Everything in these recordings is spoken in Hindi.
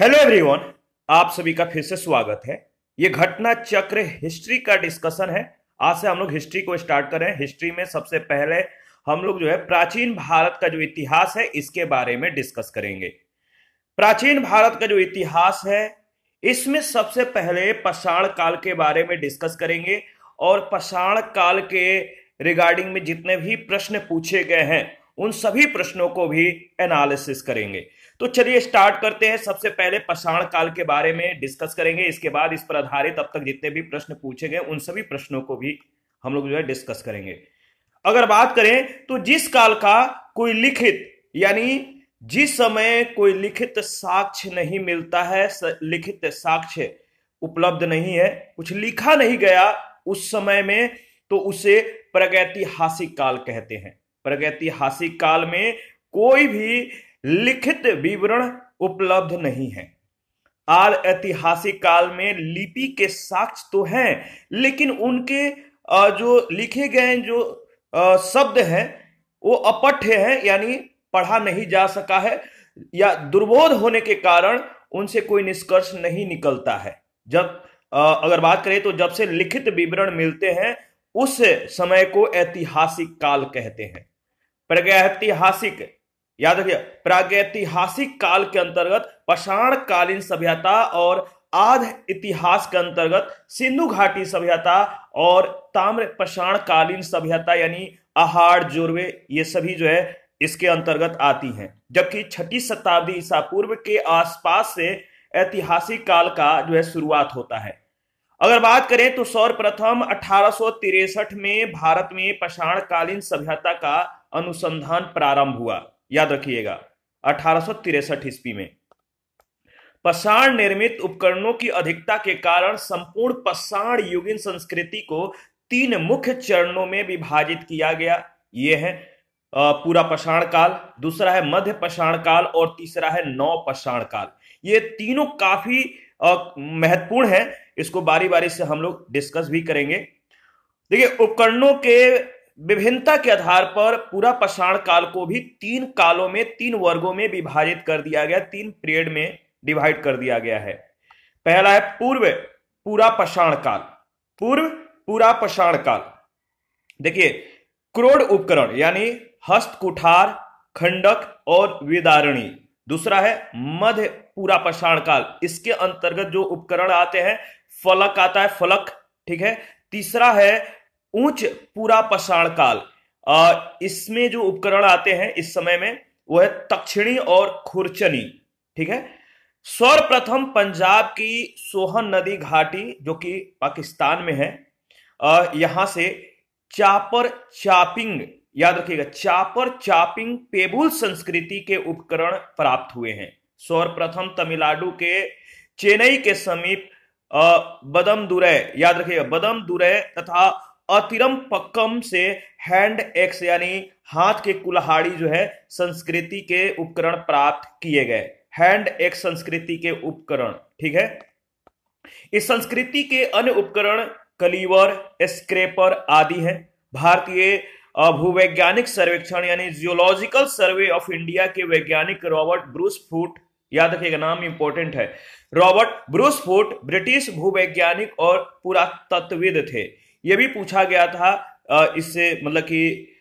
हेलो एवरीवन आप सभी का फिर से स्वागत है ये घटना चक्र हिस्ट्री का डिस्कशन है आज से हम लोग हिस्ट्री को स्टार्ट कर रहे हैं हिस्ट्री में सबसे पहले हम लोग जो है प्राचीन भारत का जो इतिहास है इसके बारे में डिस्कस करेंगे प्राचीन भारत का जो इतिहास है इसमें सबसे पहले पषाण काल के बारे में डिस्कस करेंगे और पषाण काल के रिगार्डिंग में जितने भी प्रश्न पूछे गए हैं उन सभी प्रश्नों को भी एनालिसिस करेंगे तो चलिए स्टार्ट करते हैं सबसे पहले पषाण काल के बारे में डिस्कस करेंगे इसके बाद इस पर आधारित अब तक जितने भी प्रश्न पूछे गए उन सभी प्रश्नों को भी हम लोग जो है डिस्कस करेंगे अगर बात करें तो जिस काल का कोई लिखित यानी जिस समय कोई लिखित साक्ष्य नहीं मिलता है लिखित साक्ष्य उपलब्ध नहीं है कुछ लिखा नहीं गया उस समय में तो उसे प्रगतिहासिक काल कहते हैं प्रगतिहासिक काल में कोई भी लिखित विवरण उपलब्ध नहीं है आर ऐतिहासिक काल में लिपि के साक्ष्य तो हैं लेकिन उनके जो लिखे गए जो शब्द हैं वो अपठ्य हैं यानी पढ़ा नहीं जा सका है या दुर्बोध होने के कारण उनसे कोई निष्कर्ष नहीं निकलता है जब अगर बात करें तो जब से लिखित विवरण मिलते हैं उस समय को ऐतिहासिक काल कहते हैं प्रागैतिहासिक याद रखिए प्रागैतिहासिक काल के अंतर्गत पषाण कालीन सभ्यता और आध इतिहास के अंतर्गत सिंधु घाटी सभ्यता और ताम्र पषाण कालीन सभ्यता यानी आहार जोरवे ये सभी जो है इसके अंतर्गत आती हैं जबकि छठी शताब्दी ईसा पूर्व के आसपास से ऐतिहासिक काल का जो है शुरुआत होता है अगर बात करें तो सर्वप्रथम अठारह में भारत में पषाण कालीन सभ्यता का अनुसंधान प्रारंभ हुआ याद रखिएगा अठारह ईस्वी में पषाण निर्मित उपकरणों की अधिकता के कारण संपूर्ण पषाण युगीन संस्कृति को तीन मुख्य चरणों में विभाजित किया गया ये है पूरा पषाण काल दूसरा है मध्य पषाण काल और तीसरा है नौ पषाण काल ये तीनों काफी महत्वपूर्ण है इसको बारी बारी से हम लोग डिस्कस भी करेंगे देखिए उपकरणों के विभिन्नता के आधार पर पूरा पाषाण काल को भी तीन कालों में तीन वर्गों में विभाजित कर दिया गया तीन पीरियड में डिवाइड कर दिया गया है पहला है पूर्व पूरा पाषाण काल पूर्व पूरा पाषाण काल देखिए क्रोड उपकरण यानी हस्त कुठार खंडक और विदारणी दूसरा है मध्य पूरा पाषाण काल इसके अंतर्गत जो उपकरण आते हैं फलक आता है फलक ठीक है तीसरा है ऊंच पूरा पषाण काल इसमें जो उपकरण आते हैं इस समय में वो है तक्षिणी और खुरचनी ठीक है सर्वप्रथम पंजाब की सोहन नदी घाटी जो कि पाकिस्तान में है यहां से चापर चापिंग याद रखिएगा चापर चापिंग पेबुल संस्कृति के उपकरण प्राप्त हुए हैं सर्वप्रथम तमिलनाडु के चेन्नई के समीप बदम दुरै याद रखिएगा बदम दुरै तथा अतिरम पक्कम से हैंड एक्स यानी हाथ के कुल्हाड़ी जो है संस्कृति के उपकरण प्राप्त किए गए हैंड एक्स संस्कृति के उपकरण ठीक है इस संस्कृति के अन्य उपकरण कलीवर स्क्रेपर आदि हैं भारतीय भूवैज्ञानिक सर्वेक्षण यानी जियोलॉजिकल सर्वे ऑफ इंडिया के वैज्ञानिक रॉबर्ट ब्रूस फूट याद रखिएगा नाम इंपॉर्टेंट है रॉबर्ट ब्रूस फूट ब्रिटिश भूवैज्ञानिक और पुरातत्वविद थे यह भी पूछा गया था इससे मतलब कि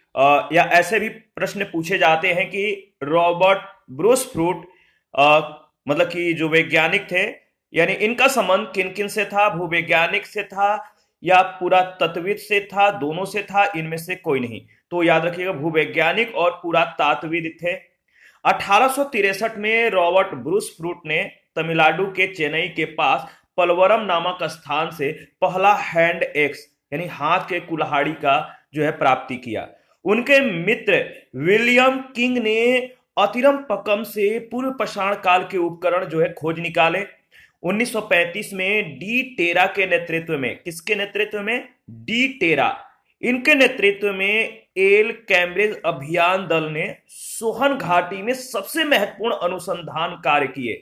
या ऐसे भी प्रश्न पूछे जाते हैं कि रॉबर्ट ब्रूस फ्रूट मतलब कि जो वैज्ञानिक थे यानी इनका संबंध किन किन से था भूवैज्ञानिक से था या पूरा तत्वित से था दोनों से था इनमें से कोई नहीं तो याद रखिएगा भूवैज्ञानिक और पुरातात्विद थे अठारह में रॉबर्ट ब्रूस फ्रूट ने तमिलनाडु के चेन्नई के पास पलवरम नामक स्थान से पहला हैंड एक्स यानी हाथ के कुल्हाड़ी का जो है प्राप्ति किया उनके मित्र विलियम किंग ने अतिरम पकम से पूर्व पषाण काल के उपकरण जो है खोज निकाले 1935 में डी टेरा के नेतृत्व में किसके नेतृत्व में डी टेरा इनके नेतृत्व में एल कैम्ब्रिज अभियान दल ने सोहन घाटी में सबसे महत्वपूर्ण अनुसंधान कार्य किए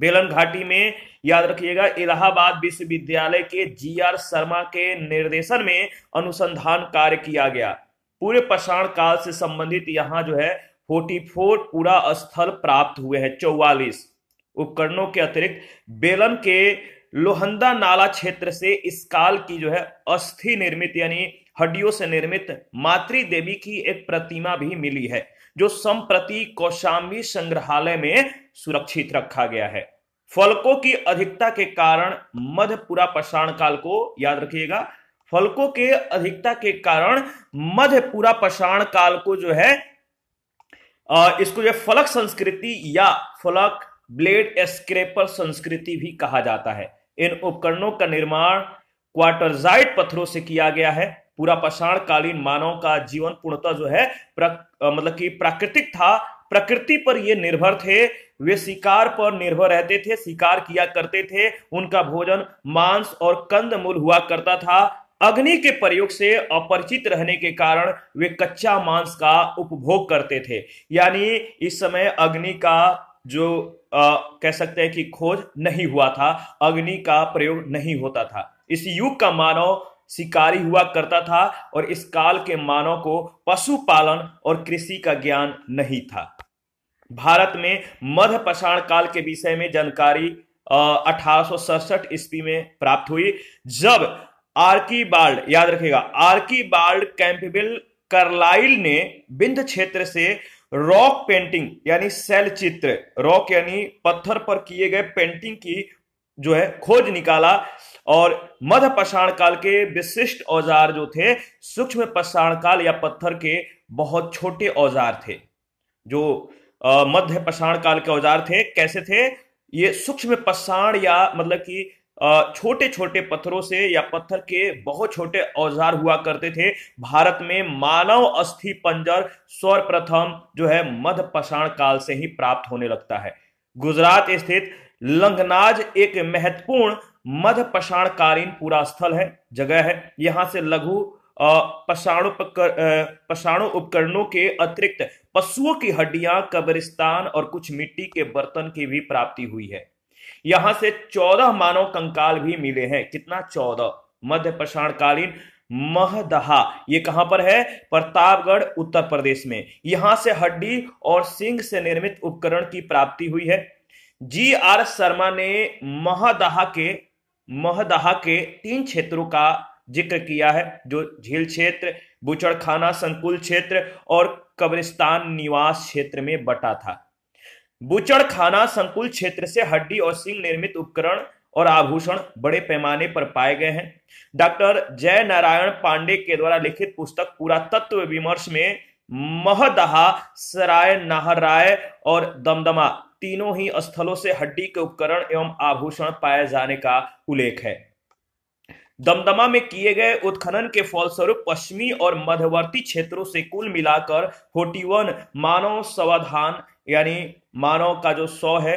बेलन घाटी में याद रखिएगा इलाहाबाद विश्वविद्यालय के जी आर शर्मा के निर्देशन में अनुसंधान कार्य किया गया पूरे पषाण काल से संबंधित यहाँ जो है 44 पूरा स्थल प्राप्त हुए हैं चौवालीस उपकरणों के अतिरिक्त बेलन के लोहंदा नाला क्षेत्र से इस काल की जो है अस्थि निर्मित यानी हड्डियों से निर्मित मातृ देवी की एक प्रतिमा भी मिली है जो संप्रति कौशाम्बी संग्रहालय में सुरक्षित रखा गया है फलकों की अधिकता के कारण मध्यपुरा पषाण काल को याद रखिएगा फलकों के अधिकता के कारण मध्यपुरा पषाण काल को जो है इसको जो फलक संस्कृति या फलक ब्लेड स्क्रेपर संस्कृति भी कहा जाता है इन उपकरणों का निर्माण क्वार्टरजाइट पत्थरों से किया गया है पूरा पाषाण कालीन मानव का जीवन पूर्णतः जो है मतलब कि प्राकृतिक था प्रकृति पर ये निर्भर थे वे शिकार पर निर्भर रहते थे शिकार किया करते थे उनका भोजन मांस और कंद मूल हुआ करता था अग्नि के प्रयोग से अपरिचित रहने के कारण वे कच्चा मांस का उपभोग करते थे यानी इस समय अग्नि का जो आ, कह सकते हैं कि खोज नहीं हुआ था अग्नि का प्रयोग नहीं होता था इस युग का मानव शिकारी हुआ करता था और इस काल के मानव को पशुपालन और कृषि का ज्ञान नहीं था भारत में मध्य पषाण काल के विषय में जानकारी अठारह ईस्वी में प्राप्त हुई जब आर्की बाल्ड याद रखेगा आर्की बाल्ड कैंपबेल करलाइल ने बिंद क्षेत्र से रॉक पेंटिंग यानी सेल चित्र रॉक यानी पत्थर पर किए गए पेंटिंग की जो है खोज निकाला और मध्य पषाण काल के विशिष्ट औजार जो थे सूक्ष्म पषाण काल या पत्थर के बहुत छोटे औजार थे जो मध्य पषाण काल के औजार थे कैसे थे ये सूक्ष्म पषाण या मतलब कि छोटे छोटे पत्थरों से या पत्थर के बहुत छोटे औजार हुआ करते थे भारत में मानव अस्थि पंजर सर्वप्रथम जो है मध्य पषाण काल से ही प्राप्त होने लगता है गुजरात स्थित लंगनाज एक महत्वपूर्ण मध्य पषाणकालीन पूरा स्थल है जगह है यहां से लघु पषाणु पषाणु उपकरणों के अतिरिक्त पशुओं की हड्डियां कब्रिस्तान और कुछ मिट्टी के बर्तन की भी प्राप्ति हुई है यहां से चौदह मानव कंकाल भी मिले हैं कितना चौदह मध्य पषाणकालीन महदहा ये कहां पर है प्रतापगढ़ उत्तर प्रदेश में यहां से हड्डी और सिंह से निर्मित उपकरण की प्राप्ति हुई है जी आर शर्मा ने महदहा के महदहा के तीन क्षेत्रों का जिक्र किया है जो झील क्षेत्र बुचड़खाना संकुल क्षेत्र और कब्रिस्तान निवास क्षेत्र में बटा था बुचड़खाना संकुल क्षेत्र से हड्डी और सिंह निर्मित उपकरण और आभूषण बड़े पैमाने पर पाए गए हैं डॉक्टर जय नारायण पांडे के द्वारा लिखित पुस्तक पूरा तत्व विमर्श में महदहा सराय नाहराय और दमदमा तीनों ही स्थलों से हड्डी के उपकरण एवं आभूषण पाए जाने का उल्लेख है दमदमा में किए गए उत्खनन के फलस्वरूप पश्चिमी और मध्यवर्ती क्षेत्रों से कुल मिलाकर होटीवन मानव सवधान यानी मानव का जो सौ है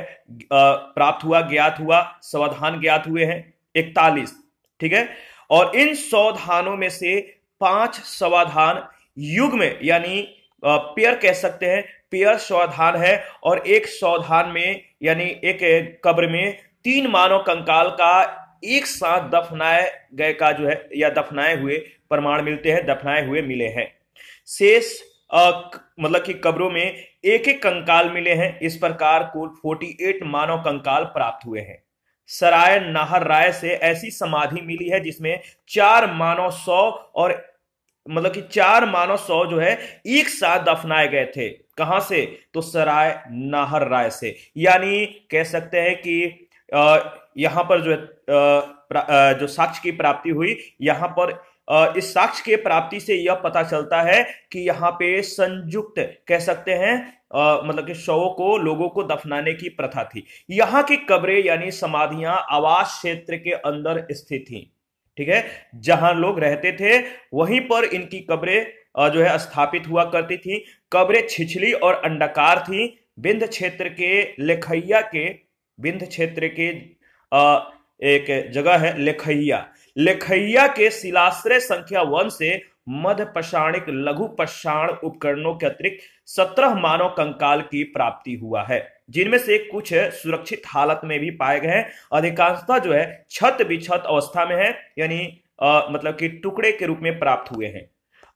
प्राप्त हुआ ज्ञात हुआ सवधान ज्ञात हुए हैं इकतालीस ठीक है और इन सौधानों में से पांच सवधान युग में यानी पेयर कह सकते हैं पेयर सौधान है और एक सौधान में यानी एक कब्र में तीन मानव कंकाल का एक साथ दफनाए गए का जो है या दफनाए हुए प्रमाण मिलते हैं दफनाए हुए मिले हैं शेष मतलब कि कब्रों में एक एक कंकाल मिले हैं इस प्रकार कुल 48 मानव कंकाल प्राप्त हुए हैं सराय नाहर राय से ऐसी समाधि मिली है जिसमें चार मानव सौ और मतलब कि चार मानव सौ जो है एक साथ दफनाए गए थे कहां से तो सराय नाहर राय से यानी कह सकते हैं कि यहां पर जो है जो साक्ष की प्राप्ति हुई यहां पर इस साक्ष के प्राप्ति से यह पता चलता है कि यहाँ पे संयुक्त कह सकते हैं आ, मतलब कि शवों को लोगों को दफनाने की प्रथा थी यहाँ की कब्रें यानी समाधियां आवास क्षेत्र के अंदर स्थित थी ठीक है जहां लोग रहते थे वहीं पर इनकी कब्रें जो है स्थापित हुआ करती थी कब्रें छिछली और अंडाकार थी बिंध क्षेत्र के लेखैया के बिंध क्षेत्र के एक जगह है लेखैया लेखैया के शिलाश्रय संख्या वन से मध्य पषाणिक लघु पषाण उपकरणों के अतिरिक्त सत्रह मानव कंकाल की प्राप्ति हुआ है जिनमें से कुछ सुरक्षित हालत में भी पाए गए हैं अधिकांशता जो है छत बिछत अवस्था में है यानी मतलब कि टुकड़े के रूप में प्राप्त हुए हैं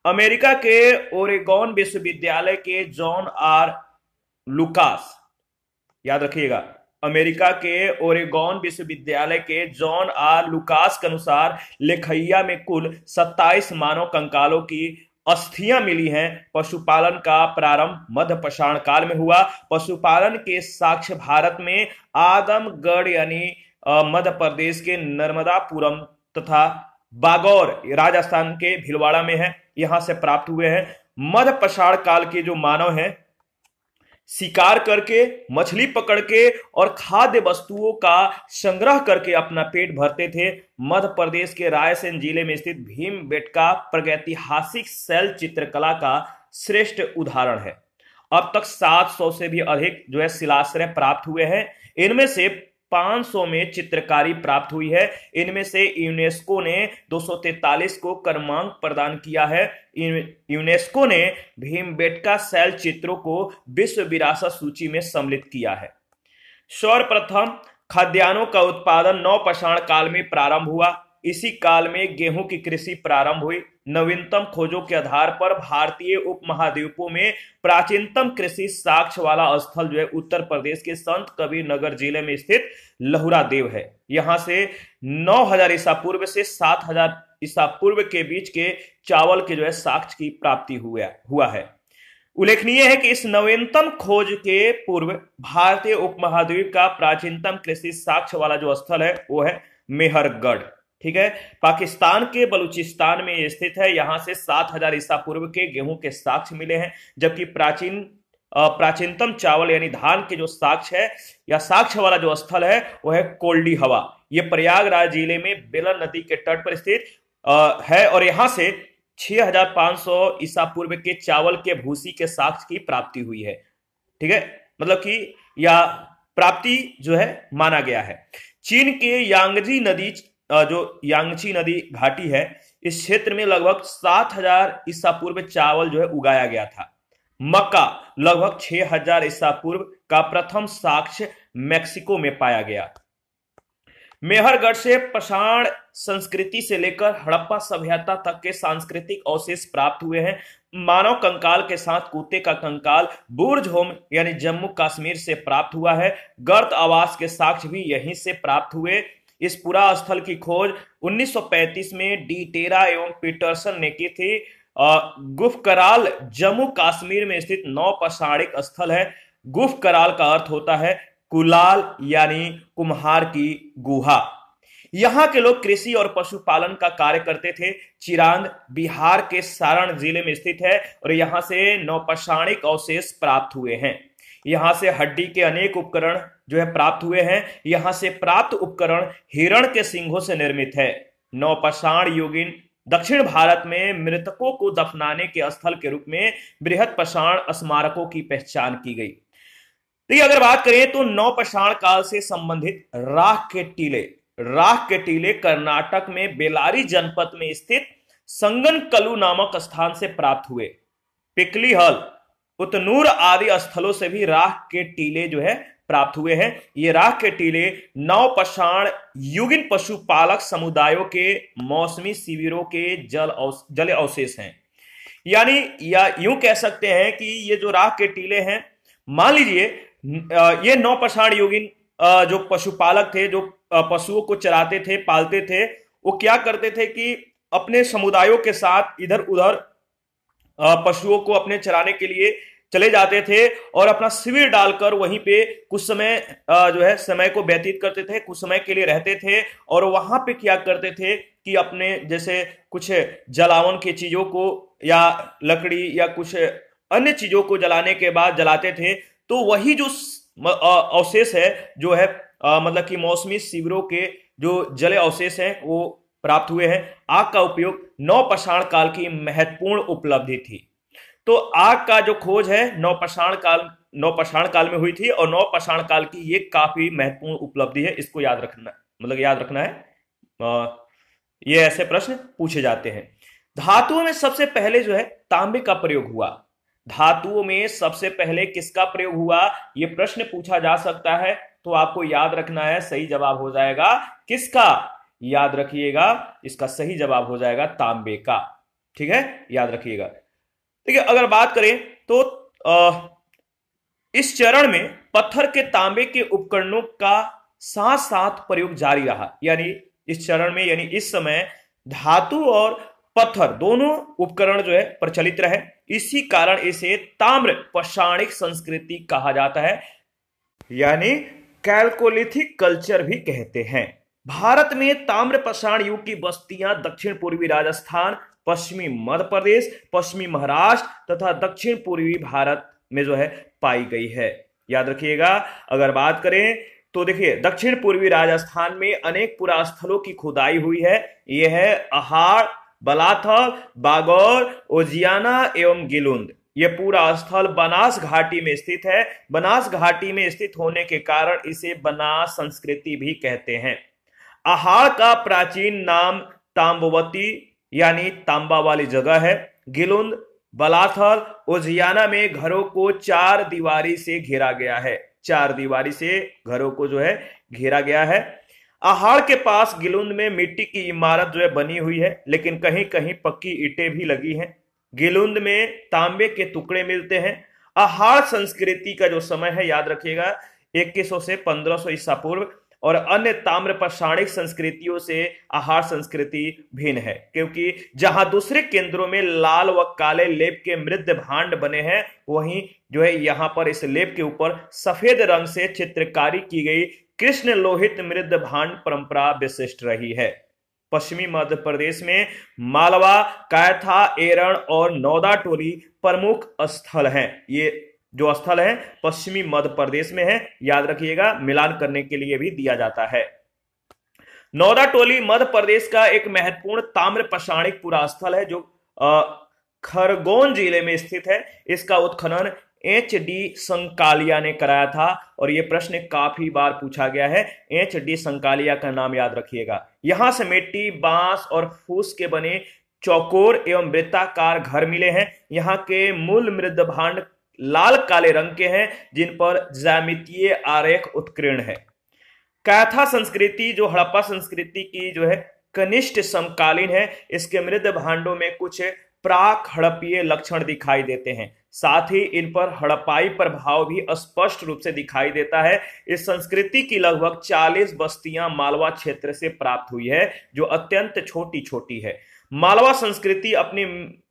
अमेरिका के ओरेगॉन विश्वविद्यालय के जॉन आर लुकास याद रखिएगा अमेरिका के ओरेगॉन विश्वविद्यालय के जॉन आर लुकास के अनुसार लेखैया में कुल 27 मानव कंकालों की अस्थियां मिली हैं पशुपालन का प्रारंभ मध्य पषाण काल में हुआ पशुपालन के साक्ष्य भारत में आदमगढ़ यानी मध्य प्रदेश के नर्मदापुरम तथा बागौर राजस्थान के भिलवाड़ा में है यहां से प्राप्त हुए हैं मध्य पषाण काल के जो मानव हैं शिकार करके मछली पकड़ के और खाद्य वस्तुओं का संग्रह करके अपना पेट भरते थे मध्य प्रदेश के रायसेन जिले में स्थित भीम बेटका प्रगैतिहासिक शैल चित्रकला का श्रेष्ठ उदाहरण है अब तक 700 से भी अधिक जो है शिलाश्रय प्राप्त हुए हैं इनमें से 500 में चित्रकारी प्राप्त हुई है इनमें से यूनेस्को ने 243 को क्रमांक प्रदान किया है यूनेस्को ने भीमबेटका शैल चित्रों को विश्व विरासत सूची में सम्मिलित किया है सर्वप्रथम खाद्यान्नों का उत्पादन नौ पषाण काल में प्रारंभ हुआ इसी काल में गेहूं की कृषि प्रारंभ हुई नवीनतम खोजों के आधार पर भारतीय उप महाद्वीपों में प्राचीनतम कृषि साक्ष्य वाला स्थल जो है उत्तर प्रदेश के संत कबीर नगर जिले में स्थित लहुरा देव है यहां से 9000 ईसा पूर्व से 7000 ईसा पूर्व के बीच के चावल के जो है साक्ष्य की प्राप्ति हुआ हुआ है उल्लेखनीय है कि इस नवीनतम खोज के पूर्व भारतीय उपमहाद्वीप का प्राचीनतम कृषि साक्ष्य वाला जो स्थल है वो है मेहरगढ़ ठीक है पाकिस्तान के बलूचिस्तान में स्थित है यहां से 7000 ईसा पूर्व के गेहूं के साक्ष मिले हैं जबकि प्राचीन प्राचीनतम चावल यानी धान के जो साक्ष है या साक्ष वाला जो स्थल है वह है कोल्डी हवा ये प्रयागराज जिले में बेलन नदी के तट पर स्थित है और यहां से 6500 ईसा पूर्व के चावल के भूसी के साक्ष की प्राप्ति हुई है ठीक है मतलब कि या प्राप्ति जो है माना गया है चीन के यांगजी नदी जो यांगची नदी घाटी है इस क्षेत्र में लगभग सात हजार ईसा पूर्व चावल जो है उगाया गया था मक्का लगभग छह हजार ईसा पूर्व का प्रथम साक्ष्य मेक्सिको में पाया गया मेहरगढ़ से पषाण संस्कृति से लेकर हड़प्पा सभ्यता तक के सांस्कृतिक अवशेष प्राप्त हुए हैं मानव कंकाल के साथ कुत्ते का कंकाल बुर्ज होम यानी जम्मू कश्मीर से प्राप्त हुआ है गर्त आवास के साक्ष्य भी यहीं से प्राप्त हुए इस पूरा स्थल की खोज 1935 में डी टेरा एवं पीटरसन ने की थी गुफ कराल जम्मू कश्मीर में स्थित नौ पषाणिक स्थल है गुफ कराल का अर्थ होता है कुलाल यानी कुम्हार की गुहा यहाँ के लोग कृषि और पशुपालन का कार्य करते थे चिरांद बिहार के सारण जिले में स्थित है और यहाँ से नौपाषाणिक अवशेष प्राप्त हुए हैं यहाँ से हड्डी के अनेक उपकरण जो है प्राप्त हुए हैं यहां से प्राप्त उपकरण हिरण के सिंहों से निर्मित है नौपाषाण युगिन दक्षिण भारत में मृतकों को दफनाने के स्थल के रूप में बृहद पषाण स्मारकों की पहचान की गई देखिए अगर बात करें तो नौपाषाण काल से संबंधित राह के टीले राह के टीले कर्नाटक में बेलारी जनपद में स्थित संगन कलु नामक स्थान से प्राप्त हुए पिकली हल उतनूर आदि स्थलों से भी राह के टीले जो है प्राप्त हुए हैं ये राख के टीले नौ पषाण युगिन पशुपालक समुदायों के मौसमी शिविरों के जल औस, जल अवशेष हैं यानी या यूं कह सकते हैं कि ये जो राख के टीले हैं मान लीजिए ये नौ पषाण युगिन जो पशुपालक थे जो पशुओं को चराते थे पालते थे वो क्या करते थे कि अपने समुदायों के साथ इधर उधर पशुओं को अपने चराने के लिए चले जाते थे और अपना शिविर डालकर वहीं पे कुछ समय जो है समय को व्यतीत करते थे कुछ समय के लिए रहते थे और वहां पे क्या करते थे कि अपने जैसे कुछ जलावन की चीजों को या लकड़ी या कुछ अन्य चीजों को जलाने के बाद जलाते थे तो वही जो अवशेष है जो है आ, मतलब कि मौसमी शिविरों के जो जले अवशेष हैं वो प्राप्त हुए हैं आग का उपयोग नौ पषाण काल की महत्वपूर्ण उपलब्धि थी तो आग का जो खोज है नौपाषाण काल नौपाषाण काल में हुई थी और नौपाषाण काल की ये काफी महत्वपूर्ण उपलब्धि है इसको याद रखना मतलब याद रखना है आ, ये ऐसे प्रश्न पूछे जाते हैं धातुओं में सबसे पहले जो है तांबे का प्रयोग हुआ धातुओं में सबसे पहले किसका प्रयोग हुआ ये प्रश्न पूछा जा सकता है तो आपको याद रखना है सही जवाब हो जाएगा किसका याद रखिएगा इसका सही जवाब हो जाएगा तांबे का ठीक है याद रखिएगा देखिए अगर बात करें तो आ, इस चरण में पत्थर के तांबे के उपकरणों का साथ साथ प्रयोग जारी रहा यानी इस चरण में यानी इस समय धातु और पत्थर दोनों उपकरण जो है प्रचलित रहे इसी कारण इसे ताम्र पौषाणिक संस्कृति कहा जाता है यानी कैलकोलिथिक कल्चर भी कहते हैं भारत में ताम्र पाषाण युग की बस्तियां दक्षिण पूर्वी राजस्थान पश्चिमी मध्य प्रदेश पश्चिमी महाराष्ट्र तथा दक्षिण पूर्वी भारत में जो है पाई गई है याद रखिएगा अगर बात करें तो देखिए दक्षिण पूर्वी राजस्थान में अनेक पुरास्थलों की खुदाई हुई है यह है अहाड़ बलाथल बागौर ओजियाना एवं गिलुंद यह पूरा स्थल बनास घाटी में स्थित है बनास घाटी में स्थित होने के कारण इसे बनास संस्कृति भी कहते हैं आहार का प्राचीन नाम ताम्बवती यानी तांबा वाली जगह है गिलुंद बलाथर उजियाना में घरों को चार दीवारी से घेरा गया है चार दीवारी से घरों को जो है घेरा गया है आहाड़ के पास गिलुंद में मिट्टी की इमारत जो है बनी हुई है लेकिन कहीं कहीं पक्की ईटें भी लगी हैं गिलुंद में तांबे के टुकड़े मिलते हैं आहाड़ संस्कृति का जो समय है याद रखिएगा 2100 से 1500 ईसा पूर्व और अन्य ताम्र पाषाणिक संस्कृतियों से आहार संस्कृति भिन्न है क्योंकि जहां दूसरे केंद्रों में लाल व काले लेप के मृद भांड बने हैं वहीं जो है यहां पर इस लेप के ऊपर सफेद रंग से चित्रकारी की गई कृष्ण लोहित मृद भांड परंपरा विशिष्ट रही है पश्चिमी मध्य प्रदेश में मालवा कायथा एरण और नौदा टोली प्रमुख स्थल हैं ये जो स्थल है पश्चिमी मध्य प्रदेश में है याद रखिएगा मिलान करने के लिए भी दिया जाता है नौदा टोली मध्य प्रदेश का एक महत्वपूर्ण ताम्र पषाणिक पुरास्थल है जो खरगोन जिले में स्थित है इसका उत्खनन एच डी संकालिया ने कराया था और यह प्रश्न काफी बार पूछा गया है एच डी संकालिया का नाम याद रखिएगा यहां से मिट्टी बांस और फूस के बने चौकोर एवं वृत्ताकार घर मिले हैं यहाँ के मूल मृद भांड लाल काले रंग के हैं जिन पर जैमितीय आरेख उत्कीर्ण है कैथा संस्कृति जो हड़प्पा संस्कृति की जो है कनिष्ठ समकालीन है इसके मृद भांडों में कुछ प्राक हड़पीय लक्षण दिखाई देते हैं साथ ही इन पर हड़पाई प्रभाव भी स्पष्ट रूप से दिखाई देता है इस संस्कृति की लगभग 40 बस्तियां मालवा क्षेत्र से प्राप्त हुई है जो अत्यंत छोटी छोटी है मालवा संस्कृति अपनी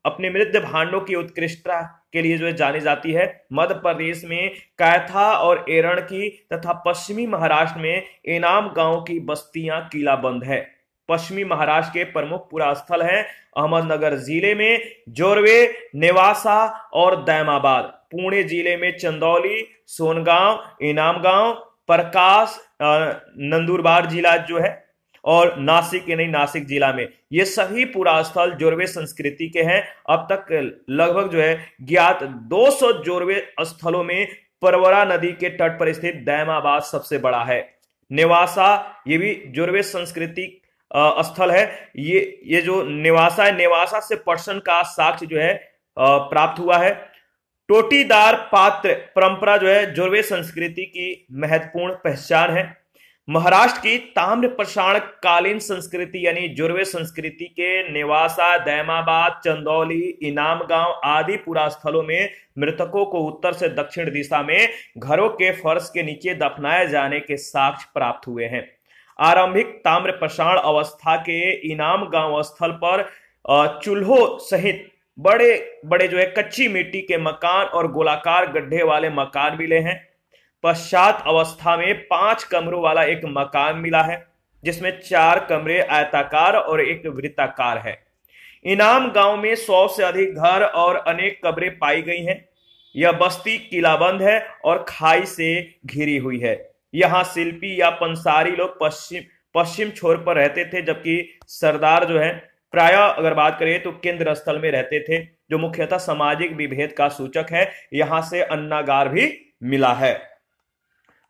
अपने मृद भांडों की उत्कृष्टता के लिए जो है जानी जाती है मध्य प्रदेश में कैथा और एरण की तथा पश्चिमी महाराष्ट्र में एनाम गांव की बस्तियां किलाबंद है पश्चिमी महाराष्ट्र के प्रमुख पुरास्थल हैं अहमदनगर जिले में जोरवे नेवासा और दैमाबाद पुणे जिले में चंदौली सोनगांव इनामगांव प्रकाश नंदुरबार जिला जो है और नासिक यानी नासिक जिला में ये सभी पुरास्थल जोरवे संस्कृति के हैं अब तक लगभग जो है ज्ञात 200 जोरवे स्थलों में परवरा नदी के तट पर स्थित दैमाबाद सबसे बड़ा है निवासा ये भी जोरवे संस्कृति स्थल है ये ये जो निवासा है निवासा से पर्सन का साक्ष्य जो है प्राप्त हुआ है टोटीदार पात्र परंपरा जो है जोरवे संस्कृति की महत्वपूर्ण पहचान है महाराष्ट्र की ताम्र प्रसाण कालीन संस्कृति यानी जुर्वे संस्कृति के निवासा दैमाबाद चंदौली इनाम गांव आदि पूरा स्थलों में मृतकों को उत्तर से दक्षिण दिशा में घरों के फर्श के नीचे दफनाए जाने के साक्ष्य प्राप्त हुए हैं आरंभिक ताम्र प्रसाण अवस्था के इनाम गांव स्थल पर चूल्हों सहित बड़े बड़े जो है कच्ची मिट्टी के मकान और गोलाकार गड्ढे वाले मकान मिले हैं पश्चात अवस्था में पांच कमरों वाला एक मकान मिला है जिसमें चार कमरे आयताकार और एक वृत्ताकार है इनाम गांव में सौ से अधिक घर और अनेक कब्रें पाई गई हैं यह बस्ती किलाबंद है और खाई से घिरी हुई है यहाँ शिल्पी या पंसारी लोग पश्चिम पश्चिम छोर पर रहते थे जबकि सरदार जो है प्राय अगर बात करें तो केंद्र स्थल में रहते थे जो मुख्यतः सामाजिक विभेद का सूचक है यहाँ से अन्नागार भी मिला है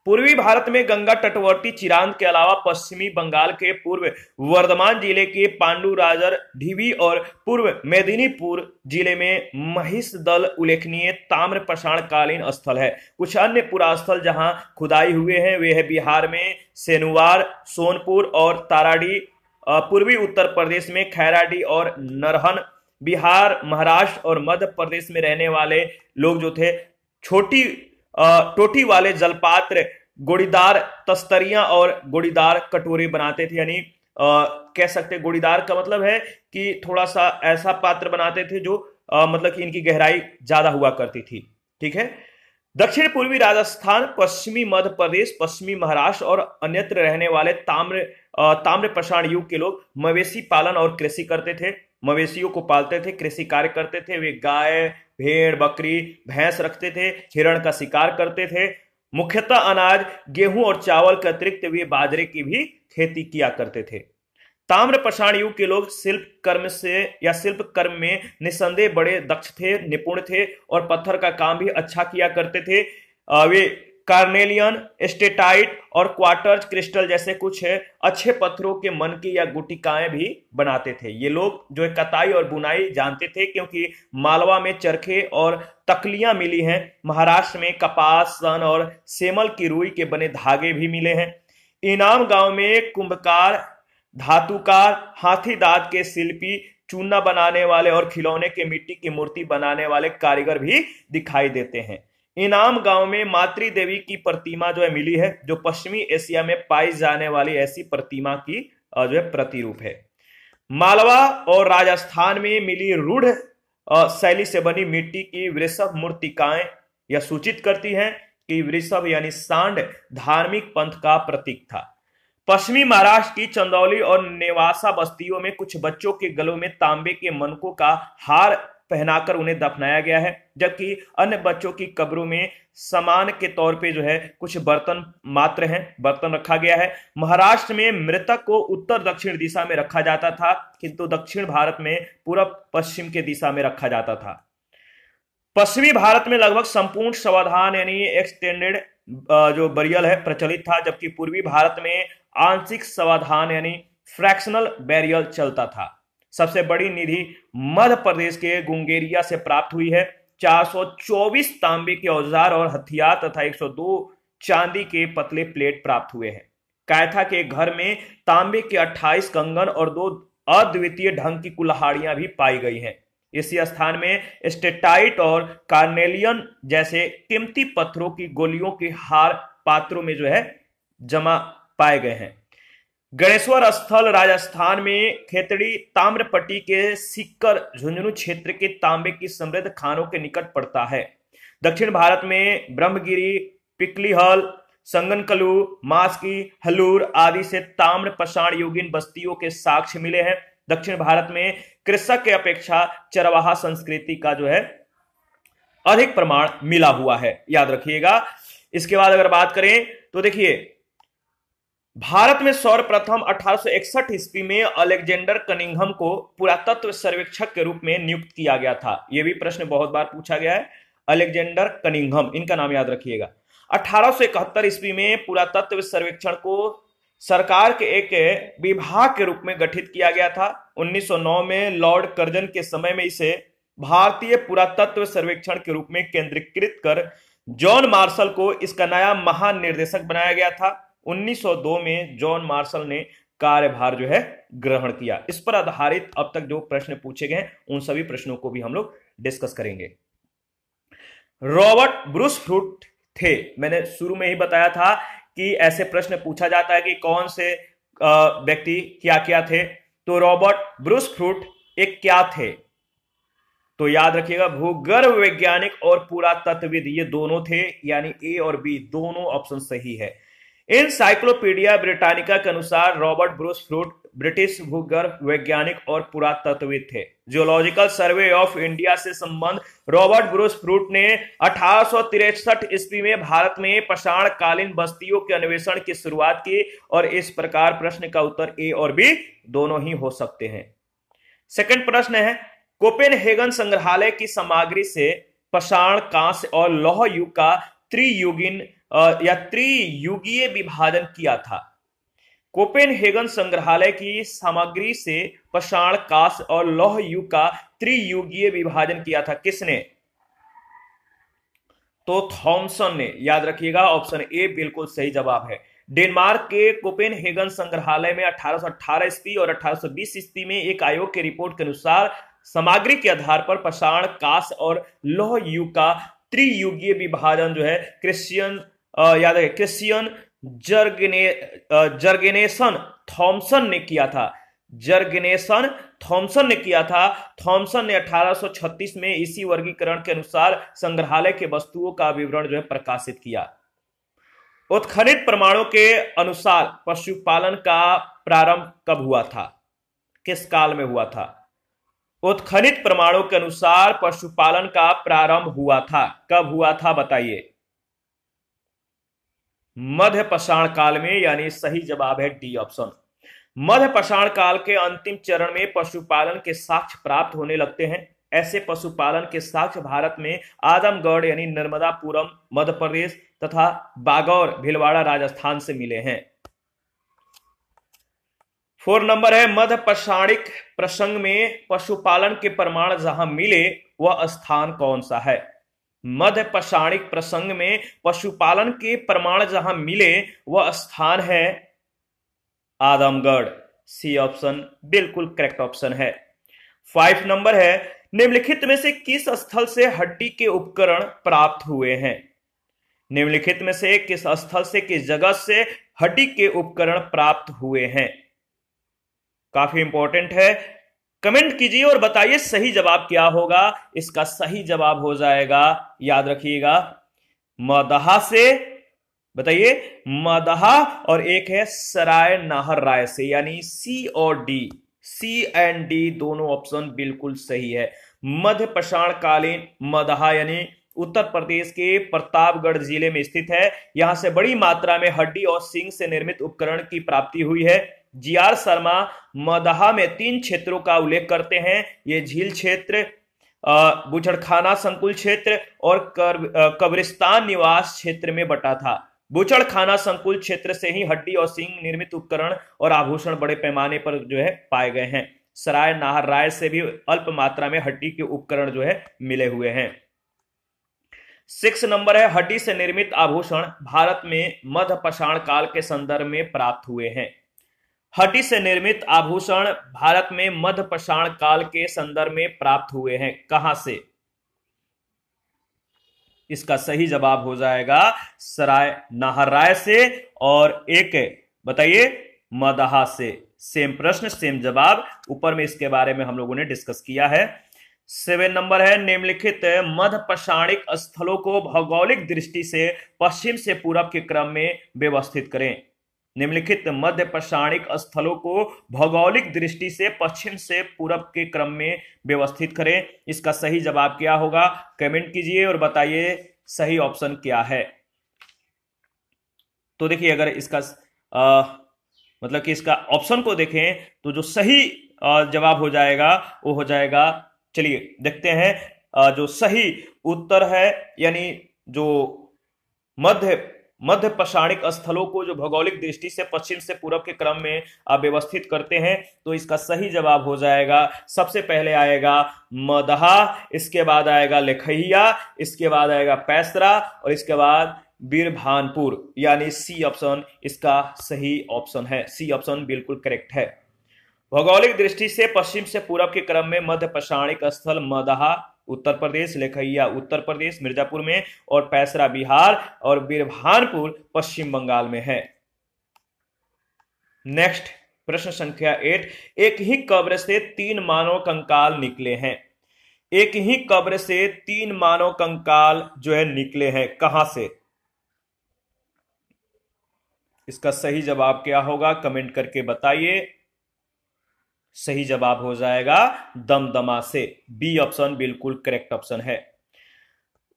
पूर्वी भारत में गंगा तटवर्ती चिरांद के अलावा पश्चिमी बंगाल के पूर्व वर्धमान जिले के पांडुराजर ढीवी और पूर्व मेदिनीपुर जिले में महिष दल उल्लेखनीय ताम्र प्रसारण कालीन स्थल है कुछ अन्य पुरास्थल जहां खुदाई हुए हैं वे है बिहार में सेनुवार सोनपुर और ताराडी पूर्वी उत्तर प्रदेश में खैराडी और नरहन बिहार महाराष्ट्र और मध्य प्रदेश में रहने वाले लोग जो थे छोटी टोटी वाले जलपात्र गोड़ीदार तस्तरियां और गोड़ीदार कटोरे बनाते थे यानी कह सकते गोड़ीदार का मतलब है कि थोड़ा सा ऐसा पात्र बनाते थे जो आ, मतलब कि इनकी गहराई ज्यादा हुआ करती थी ठीक है दक्षिण पूर्वी राजस्थान पश्चिमी मध्य प्रदेश पश्चिमी महाराष्ट्र और अन्यत्र रहने वाले ताम्र ताम्र प्रषाण युग के लोग मवेशी पालन और कृषि करते थे मवेशियों को पालते थे कृषि कार्य करते थे वे गाय भेड़ बकरी भैंस रखते थे हिरण का शिकार करते थे मुख्यतः अनाज गेहूं और चावल के अतिरिक्त वे बाजरे की भी खेती किया करते थे ताम्र पषाण युग के लोग शिल्प कर्म से या शिल्प कर्म में निसंदेह बड़े दक्ष थे निपुण थे और पत्थर का काम भी अच्छा किया करते थे वे कार्नेलियन स्टेटाइट और क्वार्टर्ज क्रिस्टल जैसे कुछ अच्छे पत्थरों के मन की या गुटिकाएं भी बनाते थे ये लोग जो है कताई और बुनाई जानते थे क्योंकि मालवा में चरखे और तकलियां मिली हैं महाराष्ट्र में कपास सन और सेमल की रुई के बने धागे भी मिले हैं इनाम गांव में कुंभकार धातुकार हाथी दांत के शिल्पी चूना बनाने वाले और खिलौने के मिट्टी की मूर्ति बनाने वाले कारीगर भी दिखाई देते हैं इनाम गांव में मातृ देवी की प्रतिमा जो है मिली है जो पश्चिमी एशिया में पाई जाने वाली ऐसी प्रतिमा की जो है प्रतिरूप है मालवा और राजस्थान में मिली रूढ़ शैली से बनी मिट्टी की वृषभ मूर्तिकाएं यह सूचित करती हैं कि वृषभ यानी सांड धार्मिक पंथ का प्रतीक था पश्चिमी महाराष्ट्र की चंदौली और नेवासा बस्तियों में कुछ बच्चों के गलों में तांबे के मनकों का हार पहनाकर उन्हें दफनाया गया है जबकि अन्य बच्चों की कब्रों में समान के तौर पे जो है कुछ बर्तन मात्र हैं बर्तन रखा गया है महाराष्ट्र में मृतक को उत्तर दक्षिण दिशा में रखा जाता था किंतु दक्षिण भारत में पूर्व पश्चिम के दिशा में रखा जाता था पश्चिमी भारत में लगभग संपूर्ण समाधान यानी एक्सटेंडेड जो बरियल है प्रचलित था जबकि पूर्वी भारत में आंशिक समाधान यानी फ्रैक्शनल बैरियल चलता था सबसे बड़ी निधि मध्य प्रदेश के गुंगेरिया से प्राप्त हुई है 424 तांबे के औजार और हथियार तथा 102 चांदी के पतले प्लेट प्राप्त हुए हैं कायथा के घर में तांबे के 28 कंगन और दो अद्वितीय ढंग की कुल्हाड़ियां भी पाई गई हैं इसी स्थान में स्टेटाइट और कार्नेलियन जैसे कीमती पत्थरों की गोलियों के हार पात्रों में जो है जमा पाए गए हैं गणेश्वर स्थल राजस्थान में खेतड़ी ताम्रपट्टी के सिक्कर झुंझुनू क्षेत्र के तांबे की समृद्ध खानों के निकट पड़ता है दक्षिण भारत में ब्रह्मगिरी पिकलीहल संगनकलू मास्की हलूर आदि से ताम्र पषाण योगिन बस्तियों के साक्ष्य मिले हैं दक्षिण भारत में कृषक के अपेक्षा चरवाहा संस्कृति का जो है अधिक प्रमाण मिला हुआ है याद रखिएगा इसके बाद अगर बात करें तो देखिए भारत में सर्वप्रथम अठारह ईस्वी में अलेक्जेंडर कनिंगम को पुरातत्व सर्वेक्षक के रूप में नियुक्त किया गया था यह भी प्रश्न बहुत बार पूछा गया है अलेक्जेंडर कनिंगम इनका नाम याद रखिएगा अठारह ईस्वी में पुरातत्व सर्वेक्षण को सरकार के एक विभाग के रूप में गठित किया गया था 1909 में लॉर्ड कर्जन के समय में इसे भारतीय पुरातत्व सर्वेक्षण के रूप में केंद्रीकृत कर जॉन मार्शल को इसका नया महानिर्देशक बनाया गया था 1902 में जॉन मार्शल ने कार्यभार जो है ग्रहण किया इस पर आधारित अब तक जो प्रश्न पूछे गए उन सभी प्रश्नों को भी हम लोग डिस्कस करेंगे रॉबर्ट ब्रूस फ्रूट थे मैंने शुरू में ही बताया था कि ऐसे प्रश्न पूछा जाता है कि कौन से व्यक्ति क्या क्या थे तो रॉबर्ट ब्रूस फ्रूट एक क्या थे तो याद रखिएगा भूगर्भ वैज्ञानिक और पुरातत्वविद ये दोनों थे यानी ए और बी दोनों ऑप्शन सही है इन साइक्लोपीडिया ब्रिटानिका के अनुसार रॉबर्ट ब्रूस फ्रूट ब्रिटिश भूगर्भ वैज्ञानिक और पुरातत्वविद थे जियोलॉजिकल सर्वे ऑफ इंडिया से संबंध रॉबर्ट ब्रूस फ्रूट ने अठारह ईस्वी में भारत में पषाण कालीन बस्तियों के अन्वेषण की शुरुआत की और इस प्रकार प्रश्न का उत्तर ए और बी दोनों ही हो सकते हैं सेकंड प्रश्न है कोपेनहेगन संग्रहालय की सामग्री से पषाण कांस्य और लौह युग का त्रियुगिन या त्रियुगीय विभाजन किया था कोपेनहेगन संग्रहालय की सामग्री से पषाण काश और लौह युग का त्रियुगीय विभाजन किया था किसने तो थॉमसन ने याद रखिएगा ऑप्शन ए बिल्कुल सही जवाब है डेनमार्क के कोपेनहेगन संग्रहालय में 1818 ईस्वी और 1820 ईस्वी में एक आयोग के रिपोर्ट के अनुसार सामग्री के आधार पर पषाण काश और लौह युग का त्रियुगीय विभाजन जो है क्रिश्चियन याद है क्रिश्चियन जर्गने जर्गेनेसन थॉमसन ने किया था जर्गनेशन थॉमसन ने किया था थॉमसन ने 1836 में इसी वर्गीकरण के अनुसार संग्रहालय के वस्तुओं का विवरण जो है प्रकाशित किया उत्खनित प्रमाणों के अनुसार पशुपालन का प्रारंभ कब हुआ था किस काल में हुआ था उत्खनित प्रमाणों के अनुसार पशुपालन का प्रारंभ हुआ था कब हुआ था बताइए मध्य पषाण काल में यानी सही जवाब है डी ऑप्शन मध्य पषाण काल के अंतिम चरण में पशुपालन के साक्ष्य प्राप्त होने लगते हैं ऐसे पशुपालन के साक्ष्य भारत में आजमगढ़ यानी नर्मदापुरम मध्य प्रदेश तथा बागौर भिलवाड़ा राजस्थान से मिले हैं फोर नंबर है मध्य पषाणिक प्रसंग में पशुपालन के प्रमाण जहां मिले वह स्थान कौन सा है मध्य पषाणिक प्रसंग में पशुपालन के प्रमाण जहां मिले वह स्थान है आदमगढ़ सी ऑप्शन बिल्कुल करेक्ट ऑप्शन है फाइव नंबर है निम्नलिखित में से किस स्थल से हड्डी के उपकरण प्राप्त हुए हैं निम्नलिखित में से किस स्थल से किस जगह से हड्डी के उपकरण प्राप्त हुए हैं काफी इंपॉर्टेंट है कमेंट कीजिए और बताइए सही जवाब क्या होगा इसका सही जवाब हो जाएगा याद रखिएगा मदहा से बताइए मदहा और एक है सराय नाहर राय से यानी सी और डी सी एंड डी दोनों ऑप्शन बिल्कुल सही है मध्य पषाण कालीन मदहा यानी उत्तर प्रदेश के प्रतापगढ़ जिले में स्थित है यहां से बड़ी मात्रा में हड्डी और सिंह से निर्मित उपकरण की प्राप्ति हुई है जी आर शर्मा मदहा में तीन क्षेत्रों का उल्लेख करते हैं ये झील क्षेत्र बुचड़खाना संकुल क्षेत्र और कब्रिस्तान निवास क्षेत्र में बटा था बुचड़खाना संकुल क्षेत्र से ही हड्डी और सिंह निर्मित उपकरण और आभूषण बड़े पैमाने पर जो है पाए गए हैं सराय नाहर राय से भी अल्प मात्रा में हड्डी के उपकरण जो है मिले हुए हैं सिक्स नंबर है हड्डी से निर्मित आभूषण भारत में मध्य पाषाण काल के संदर्भ में प्राप्त हुए हैं हटी से निर्मित आभूषण भारत में मध्य पाषाण काल के संदर्भ में प्राप्त हुए हैं कहां से इसका सही जवाब हो जाएगा सराय नाहराय से और एक बताइए मदहा से सेम प्रश्न सेम जवाब ऊपर में इसके बारे में हम लोगों ने डिस्कस किया है सेवन नंबर है निम्नलिखित मध्य पाषाणिक स्थलों को भौगोलिक दृष्टि से पश्चिम से पूरब के क्रम में व्यवस्थित करें निम्नलिखित मध्य पषाणिक स्थलों को भौगोलिक दृष्टि से पश्चिम से पूरब के क्रम में व्यवस्थित करें इसका सही जवाब क्या होगा कमेंट कीजिए और बताइए सही ऑप्शन क्या है तो देखिए अगर इसका आ, मतलब कि इसका ऑप्शन को देखें तो जो सही जवाब हो जाएगा वो हो जाएगा चलिए देखते हैं जो सही उत्तर है यानी जो मध्य मध्य पषाणिक स्थलों को जो भौगोलिक दृष्टि से पश्चिम से पूरब के क्रम में व्यवस्थित करते हैं तो इसका सही जवाब हो जाएगा सबसे पहले आएगा मदहा इसके बाद आएगा लेखैया इसके बाद आएगा पैसरा और इसके बाद बीरभानपुर यानी सी ऑप्शन इसका सही ऑप्शन है सी ऑप्शन बिल्कुल करेक्ट है भौगोलिक दृष्टि से पश्चिम से पूरब के क्रम में मध्य पषाणिक स्थल मदहा उत्तर प्रदेश लेखैया उत्तर प्रदेश मिर्जापुर में और पैसरा बिहार और बिरभानपुर पश्चिम बंगाल में है नेक्स्ट प्रश्न संख्या एट एक ही कब्र से तीन मानव कंकाल निकले हैं एक ही कब्र से तीन मानव कंकाल जो है निकले हैं कहां से इसका सही जवाब क्या होगा कमेंट करके बताइए सही जवाब हो जाएगा दमदमा से बी ऑप्शन बिल्कुल करेक्ट ऑप्शन है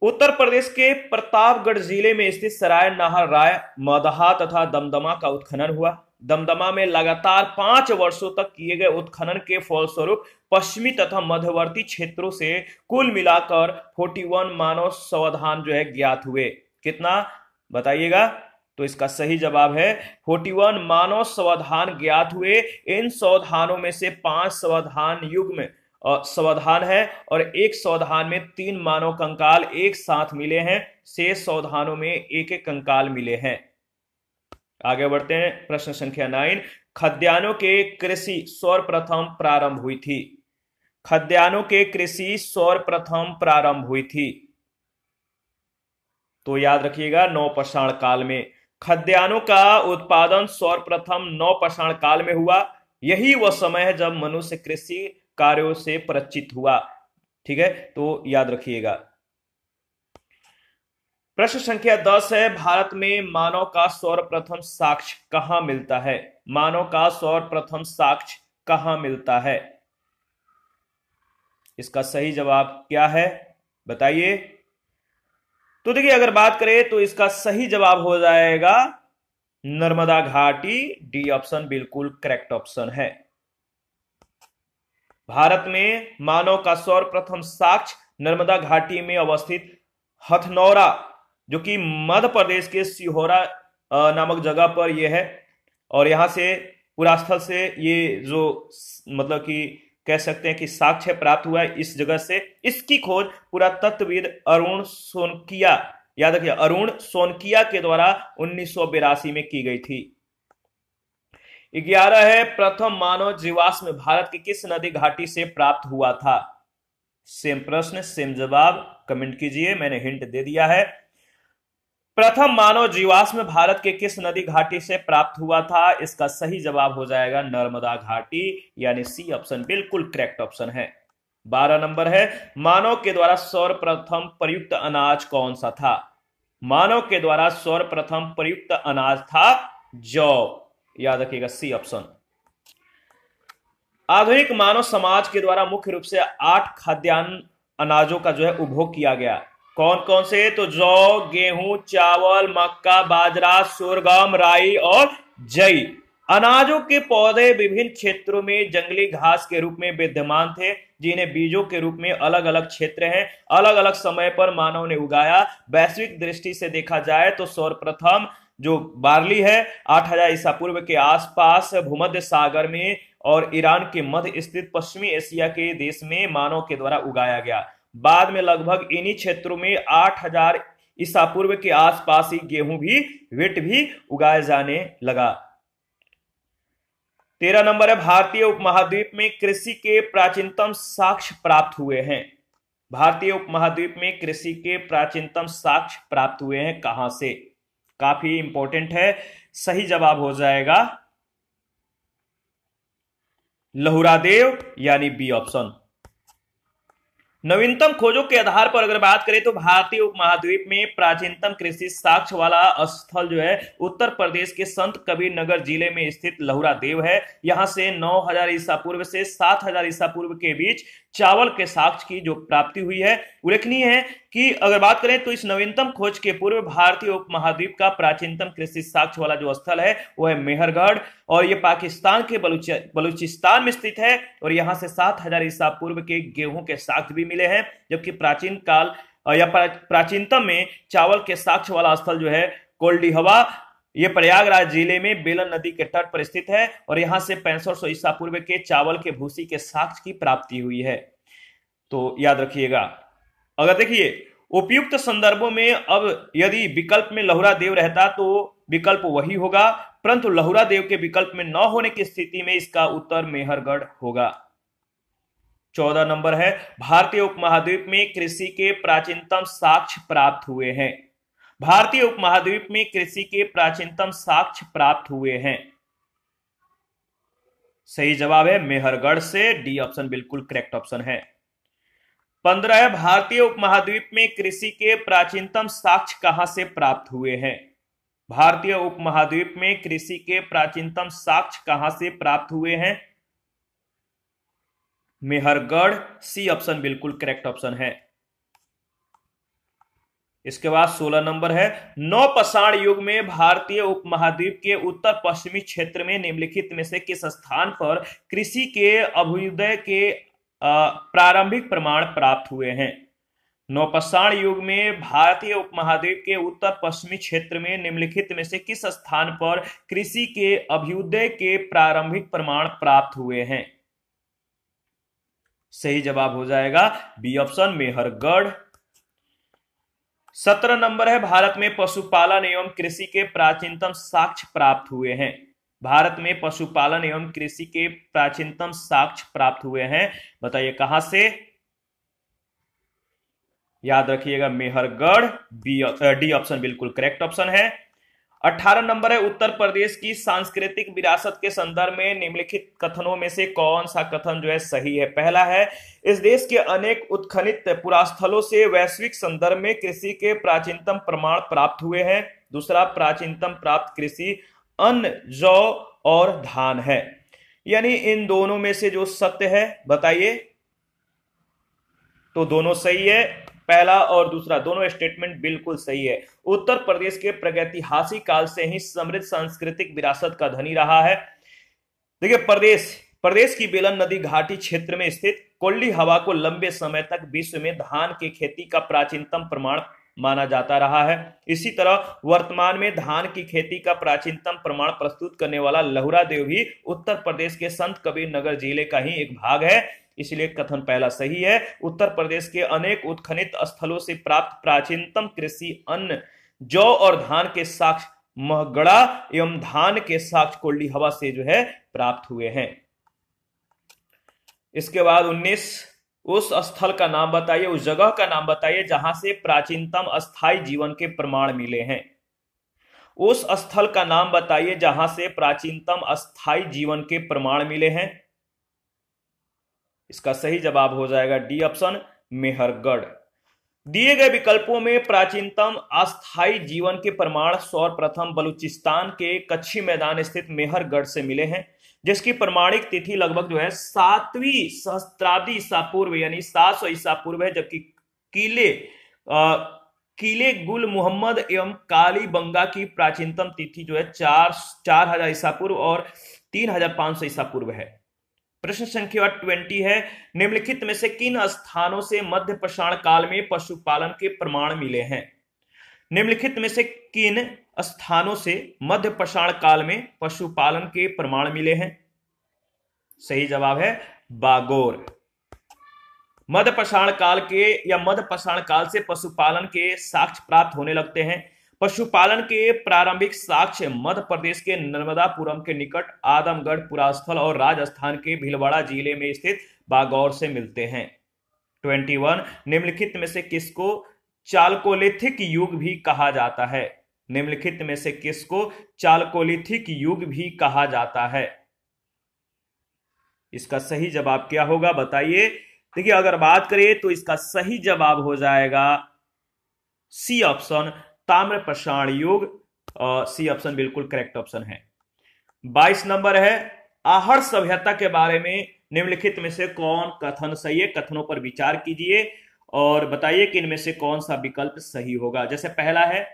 उत्तर प्रदेश के प्रतापगढ़ जिले में स्थित सराय नाहर राय मदहा तथा दमदमा का उत्खनन हुआ दमदमा में लगातार पांच वर्षों तक किए गए उत्खनन के फलस्वरूप पश्चिमी तथा मध्यवर्ती क्षेत्रों से कुल मिलाकर 41 मानव समाधान जो है ज्ञात हुए कितना बताइएगा तो इसका सही जवाब है 41 मानव समाधान ज्ञात हुए इन समाधानों में से पांच समाधान युग में समाधान है और एक सौधान में तीन मानव कंकाल एक साथ मिले हैं शेष सौधानों में एक एक कंकाल मिले हैं आगे बढ़ते हैं प्रश्न संख्या नाइन खाद्यान्नों के कृषि सर्वप्रथम प्रारंभ हुई थी खाद्यान्नों के कृषि सर्वप्रथम प्रारंभ हुई थी तो याद रखिएगा नौ काल में खाद्यान्नों का उत्पादन सर्वप्रथम नौपाषाण काल में हुआ यही वह समय है जब मनुष्य कृषि कार्यों से परिचित हुआ ठीक है तो याद रखिएगा प्रश्न संख्या दस है भारत में मानव का सर्वप्रथम साक्ष्य कहां मिलता है मानव का सर्वप्रथम साक्ष्य कहां मिलता है इसका सही जवाब क्या है बताइए तो देखिए अगर बात करें तो इसका सही जवाब हो जाएगा नर्मदा घाटी डी ऑप्शन बिल्कुल करेक्ट ऑप्शन है भारत में मानव का सर्वप्रथम साक्ष नर्मदा घाटी में अवस्थित हथनौरा जो कि मध्य प्रदेश के सिहोरा नामक जगह पर यह है और यहां से पुरास्थल से ये जो मतलब कि कह सकते हैं कि साक्ष्य प्राप्त हुआ है इस जगह से इसकी खोज पुरातत्वविद अरुण सोनकिया याद रखिए अरुण सोनकिया के द्वारा उन्नीस में की गई थी ग्यारह है प्रथम मानव जीवाश्म भारत की किस नदी घाटी से प्राप्त हुआ था सेम प्रश्न सेम जवाब कमेंट कीजिए मैंने हिंट दे दिया है प्रथम मानव जीवाश्म भारत के किस नदी घाटी से प्राप्त हुआ था इसका सही जवाब हो जाएगा नर्मदा घाटी यानी सी ऑप्शन बिल्कुल करेक्ट ऑप्शन है बारह नंबर है मानव के द्वारा सर्वप्रथम प्रयुक्त अनाज कौन सा था मानव के द्वारा सर्वप्रथम प्रयुक्त अनाज था जौ याद रखिएगा सी ऑप्शन आधुनिक मानव समाज के द्वारा मुख्य रूप से आठ खाद्यान्न अनाजों का जो है उपभोग किया गया कौन कौन से तो जौ गेहूं चावल मक्का बाजरा सोरगम राई और जई अनाजों के पौधे विभिन्न क्षेत्रों में जंगली घास के रूप में विद्यमान थे जिन्हें बीजों के रूप में अलग अलग क्षेत्र हैं अलग अलग समय पर मानव ने उगाया वैश्विक दृष्टि से देखा जाए तो सर्वप्रथम जो बार्ली है 8000 ईसा पूर्व के आसपास भूमध्य सागर में और ईरान के मध्य स्थित पश्चिमी एशिया के देश में मानव के द्वारा उगाया गया बाद में लगभग इन्हीं क्षेत्रों में आठ हजार ईसा पूर्व के आसपास ही गेहूं भी वेट भी उगाए जाने लगा तेरह नंबर है भारतीय उपमहाद्वीप में कृषि के प्राचीनतम साक्ष्य प्राप्त हुए हैं भारतीय उपमहाद्वीप में कृषि के प्राचीनतम साक्ष्य प्राप्त हुए हैं कहां से काफी इंपॉर्टेंट है सही जवाब हो जाएगा लहुरादेव यानी बी ऑप्शन नवीनतम खोजों के आधार पर अगर बात करें तो भारतीय उपमहाद्वीप में प्राचीनतम कृषि साक्ष्य वाला स्थल जो है उत्तर प्रदेश के संत कबीर नगर जिले में स्थित लहुरा देव है यहाँ से 9000 ईसा पूर्व से 7000 ईसा पूर्व के बीच चावल के साक्ष की जो प्राप्ति हुई है उल्लेखनीय है कि अगर बात करें तो इस नवीनतम खोज के पूर्व भारतीय उपमहाद्वीप का प्राचीनतम कृषि साक्ष्य वाला जो स्थल है वो है मेहरगढ़ और ये पाकिस्तान के बलूच बलूचिस्तान में स्थित है और यहाँ से सात हजार ईसा पूर्व के गेहूं के साक्ष भी मिले हैं जबकि प्राचीन काल या प्राचीनतम में चावल के साक्ष वाला स्थल जो है कोल्डी हवा यह प्रयागराज जिले में बेलन नदी के तट पर स्थित है और यहां से पैंसठ सौ ईसा पूर्व के चावल के भूसी के साक्ष की प्राप्ति हुई है तो याद रखिएगा अगर देखिए उपयुक्त संदर्भों में अब यदि विकल्प में लहुरा देव रहता तो विकल्प वही होगा परंतु लहुरा देव के विकल्प में न होने की स्थिति में इसका उत्तर मेहरगढ़ होगा चौदह नंबर है भारतीय उपमहाद्वीप में कृषि के प्राचीनतम साक्ष्य प्राप्त हुए हैं भारतीय उपमहाद्वीप में कृषि के प्राचीनतम साक्ष्य प्राप्त हुए हैं सही जवाब है मेहरगढ़ से डी ऑप्शन बिल्कुल करेक्ट ऑप्शन है पंद्रह है भारतीय उपमहाद्वीप में कृषि के प्राचीनतम साक्ष्य कहां से प्राप्त हुए हैं भारतीय उपमहाद्वीप में कृषि के प्राचीनतम साक्ष्य कहां से प्राप्त हुए हैं मेहरगढ़ सी ऑप्शन बिल्कुल करेक्ट ऑप्शन है इसके बाद 16 नंबर है नौ पषाण युग में भारतीय उपमहाद्वीप के उत्तर पश्चिमी क्षेत्र में निम्नलिखित में से किस स्थान पर कृषि के अभ्युदय के प्रारंभिक प्रमाण प्राप्त हुए हैं नौपषाण युग में भारतीय उपमहाद्वीप के उत्तर पश्चिमी क्षेत्र में निम्नलिखित में से किस स्थान पर कृषि के अभ्युदय के प्रारंभिक प्रमाण प्राप्त हुए हैं सही जवाब हो जाएगा बी ऑप्शन मेहरगढ़ सत्रह नंबर है भारत में पशुपालन एवं कृषि के प्राचीनतम साक्ष्य प्राप्त हुए हैं भारत में पशुपालन एवं कृषि के प्राचीनतम साक्ष्य प्राप्त हुए हैं बताइए कहां से याद रखिएगा मेहरगढ़ बी डी ऑप्शन बिल्कुल करेक्ट ऑप्शन है अठारह नंबर है उत्तर प्रदेश की सांस्कृतिक विरासत के संदर्भ में निम्नलिखित कथनों में से कौन सा कथन जो है सही है पहला है इस देश के अनेक उत्खनित पुरास्थलों से वैश्विक संदर्भ में कृषि के प्राचीनतम प्रमाण प्राप्त हुए हैं दूसरा प्राचीनतम प्राप्त कृषि अन्न जौ और धान है यानी इन दोनों में से जो सत्य है बताइए तो दोनों सही है पहला और दूसरा दोनों स्टेटमेंट बिल्कुल सही है उत्तर प्रदेश के प्रगतिहासिक काल से ही समृद्ध सांस्कृतिक विरासत का धनी रहा है देखिए प्रदेश प्रदेश की बेलन नदी घाटी क्षेत्र में स्थित कोल्ली हवा को लंबे समय तक विश्व में धान की खेती का प्राचीनतम प्रमाण माना जाता रहा है इसी तरह वर्तमान में धान की खेती का प्राचीनतम प्रमाण प्रस्तुत करने वाला लहुरा देव भी उत्तर प्रदेश के संत कबीर नगर जिले का ही एक भाग है इसलिए कथन पहला सही है उत्तर प्रदेश के अनेक उत्खनित स्थलों से प्राप्त प्राचीनतम कृषि अन्न जौ और धान के साक्ष महगड़ा एवं धान के साक्ष कोल्डी हवा से जो है प्राप्त हुए हैं इसके बाद 19 उस स्थल का नाम बताइए उस जगह का नाम बताइए जहां से प्राचीनतम अस्थाई जीवन के प्रमाण मिले हैं उस स्थल का नाम बताइए जहां से प्राचीनतम अस्थाई जीवन के प्रमाण मिले हैं इसका सही जवाब हो जाएगा डी ऑप्शन मेहरगढ़ दिए गए विकल्पों में प्राचीनतम अस्थायी जीवन के प्रमाण सर्वप्रथम बलूचिस्तान के कच्छी मैदान स्थित मेहरगढ़ से मिले हैं जिसकी प्रमाणिक तिथि लगभग जो है सातवीं सहस्त्राब्दी ईसा पूर्व यानी सात सौ ईसा पूर्व है जबकि किले किले गुल मोहम्मद एवं काली बंगा की प्राचीनतम तिथि जो है चार चार हजार ईसा पूर्व और तीन हजार पांच सौ ईसा पूर्व है प्रश्न संख्या ट्वेंटी है निम्नलिखित में से किन स्थानों से मध्य प्रसारण काल में पशुपालन के प्रमाण मिले हैं निम्नलिखित में से किन स्थानों से मध्य प्रसारण काल में पशुपालन के प्रमाण मिले हैं सही जवाब है बागोर मध्य प्रसारण काल के या मध्य प्रसारण काल से पशुपालन के साक्ष्य प्राप्त होने लगते हैं पशुपालन के प्रारंभिक साक्ष्य मध्य प्रदेश के नर्मदापुरम के निकट आदमगढ़ पुरास्थल और राजस्थान के भिलवाड़ा जिले में स्थित बागौर से मिलते हैं 21 निम्नलिखित में से किसको चालकोलिथिक युग भी कहा जाता है निम्नलिखित में से किसको चालकोलिथिक युग भी कहा जाता है इसका सही जवाब क्या होगा बताइए देखिए अगर बात करें तो इसका सही जवाब हो जाएगा सी ऑप्शन ताम्र प्रसाण युग सी ऑप्शन बिल्कुल करेक्ट ऑप्शन है बाईस नंबर है आहर सभ्यता के बारे में निम्नलिखित में से कौन कथन सही है कथनों पर विचार कीजिए और बताइए कि इनमें से कौन सा विकल्प सही होगा जैसे पहला है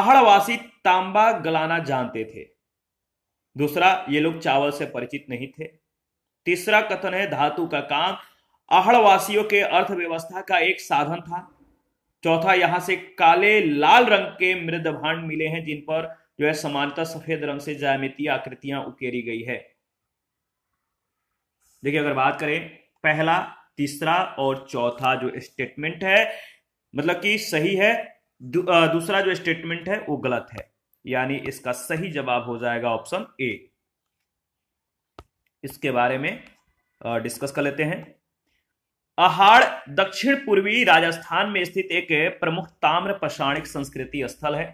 आहड़वासी तांबा गलाना जानते थे दूसरा ये लोग चावल से परिचित नहीं थे तीसरा कथन है धातु का काम आहड़वासियों के अर्थव्यवस्था का एक साधन था चौथा यहां से काले लाल रंग के मृद भांड मिले हैं जिन पर जो है समानता सफेद रंग से ज्यामितीय आकृतियां उकेरी गई है देखिए अगर बात करें पहला तीसरा और चौथा जो स्टेटमेंट है मतलब कि सही है दू, दूसरा जो स्टेटमेंट है वो गलत है यानी इसका सही जवाब हो जाएगा ऑप्शन ए इसके बारे में डिस्कस कर लेते हैं अहाड़ दक्षिण पूर्वी राजस्थान में स्थित एक प्रमुख ताम्र पषाणिक संस्कृति स्थल है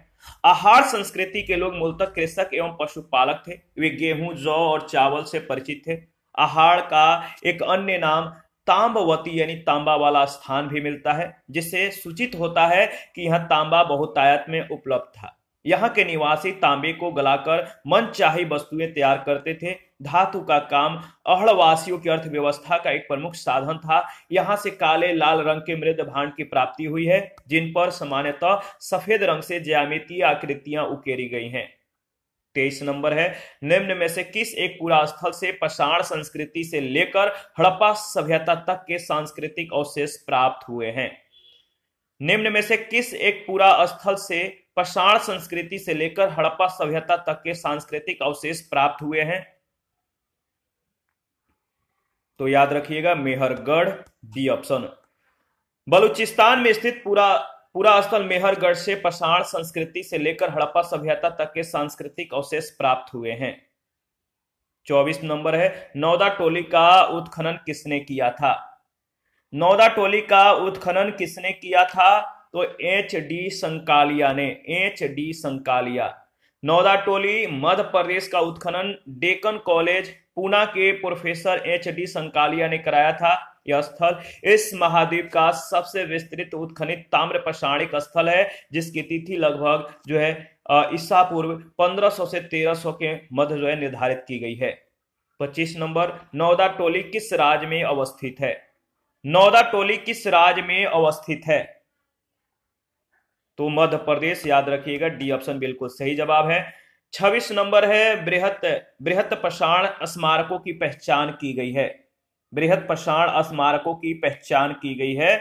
अहाड़ संस्कृति के लोग मूलतः कृषक एवं पशुपालक थे वे गेहूं जौ और चावल से परिचित थे अहाड़ का एक अन्य नाम तांबवती यानी तांबा वाला स्थान भी मिलता है जिससे सूचित होता है कि यह तांबा बहुतायत में उपलब्ध था यहाँ के निवासी तांबे को गलाकर मन चाही वस्तुएं तैयार करते थे धातु का काम अहड़वासियों की अर्थव्यवस्था का एक प्रमुख साधन था यहाँ से काले लाल रंग के मृद भांड की प्राप्ति हुई है जिन पर सामान्यतः सफेद रंग से ज्यामितीय आकृतियां उकेरी गई हैं तेईस नंबर है निम्न में से किस एक पूरा स्थल से पषाण संस्कृति से लेकर हड़प्पा सभ्यता तक के सांस्कृतिक अवशेष प्राप्त हुए हैं निम्न में से किस एक पूरा स्थल से पषाण संस्कृति से लेकर हड़प्पा सभ्यता तक के सांस्कृतिक अवशेष प्राप्त हुए हैं तो याद रखिएगा मेहरगढ़ बी ऑप्शन बलूचिस्तान में स्थित पूरा पूरा स्थल मेहरगढ़ से पषाण संस्कृति से लेकर हड़प्पा सभ्यता तक के सांस्कृतिक अवशेष प्राप्त हुए हैं चौबीस नंबर है नौदा टोली का उत्खनन किसने किया था नौदा टोली का उत्खनन किसने किया था तो एच डी संकालिया ने एच डी संकालिया नौदा टोली मध्य प्रदेश का उत्खनन डेकन कॉलेज पूना के प्रोफेसर एच डी संकालिया ने कराया था यह स्थल इस महाद्वीप का सबसे विस्तृत उत्खनित ताम्र प्रसारणिक स्थल है जिसकी तिथि लगभग जो है ईसा पूर्व 1500 से 1300 के मध्य जो है निर्धारित की गई है 25 नंबर नौदा टोली किस राज्य में अवस्थित है नौदा टोली किस राज्य में अवस्थित है तो मध्य प्रदेश याद रखिएगा डी ऑप्शन बिल्कुल सही जवाब है छब्बीस नंबर है बृहत बृहत पषाण स्मारकों की पहचान की गई है बृहत पषाण स्मारकों की पहचान की गई है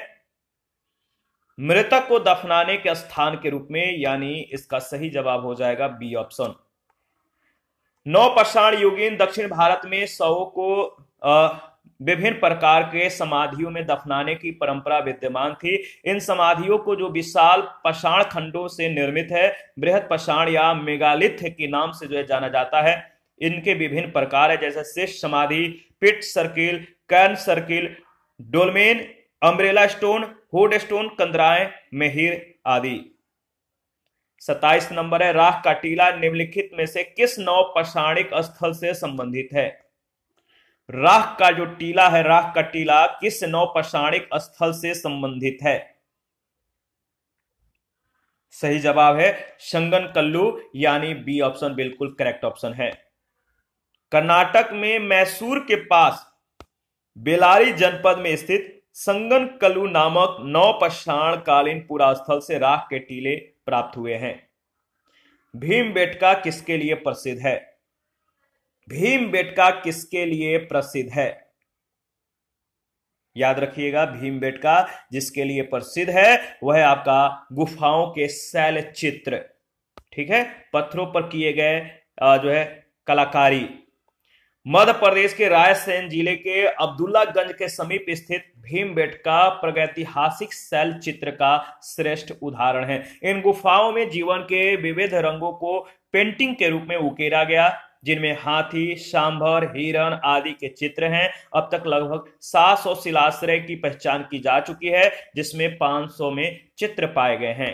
मृतक को दफनाने के स्थान के रूप में यानी इसका सही जवाब हो जाएगा बी ऑप्शन नौ पषाण युगीन दक्षिण भारत में शवों को विभिन्न प्रकार के समाधियों में दफनाने की परंपरा विद्यमान थी इन समाधियों को जो विशाल पषाण खंडों से निर्मित है बृहद पषाण या मेगालिथ के नाम से जो है जाना जाता है इनके विभिन्न प्रकार है जैसे शेष समाधि pit circle cairn circle dolmen umbrella stone hood stone कंदराएं मेहिर आदि सताइस नंबर है राह का टीला निम्नलिखित में से किस नौ पषाणिक स्थल से संबंधित है राह का जो टीला है राह का टीला किस नौपषाणिक स्थल से संबंधित है सही जवाब है संगन कल्लू यानी बी ऑप्शन बिल्कुल करेक्ट ऑप्शन है कर्नाटक में मैसूर के पास बेलारी जनपद में स्थित संगन कल्लू नामक नौपषाण कालीन पुरास्थल से राह के टीले प्राप्त हुए हैं भीम बेटका किसके लिए प्रसिद्ध है भीम बेटका किसके लिए प्रसिद्ध है याद रखिएगा भीम बेटका जिसके लिए प्रसिद्ध है वह आपका गुफाओं के शैल चित्र ठीक है पत्थरों पर किए गए जो है कलाकारी मध्य प्रदेश के रायसेन जिले के अब्दुल्लागंज के समीप स्थित भीम बेटका प्रगैतिहासिक शैल चित्र का श्रेष्ठ उदाहरण है इन गुफाओं में जीवन के विविध रंगों को पेंटिंग के रूप में उकेरा गया जिनमें हाथी सांभर हिरण आदि के चित्र हैं अब तक लगभग 700 शिलाश्रय की पहचान की जा चुकी है जिसमें 500 में चित्र पाए गए हैं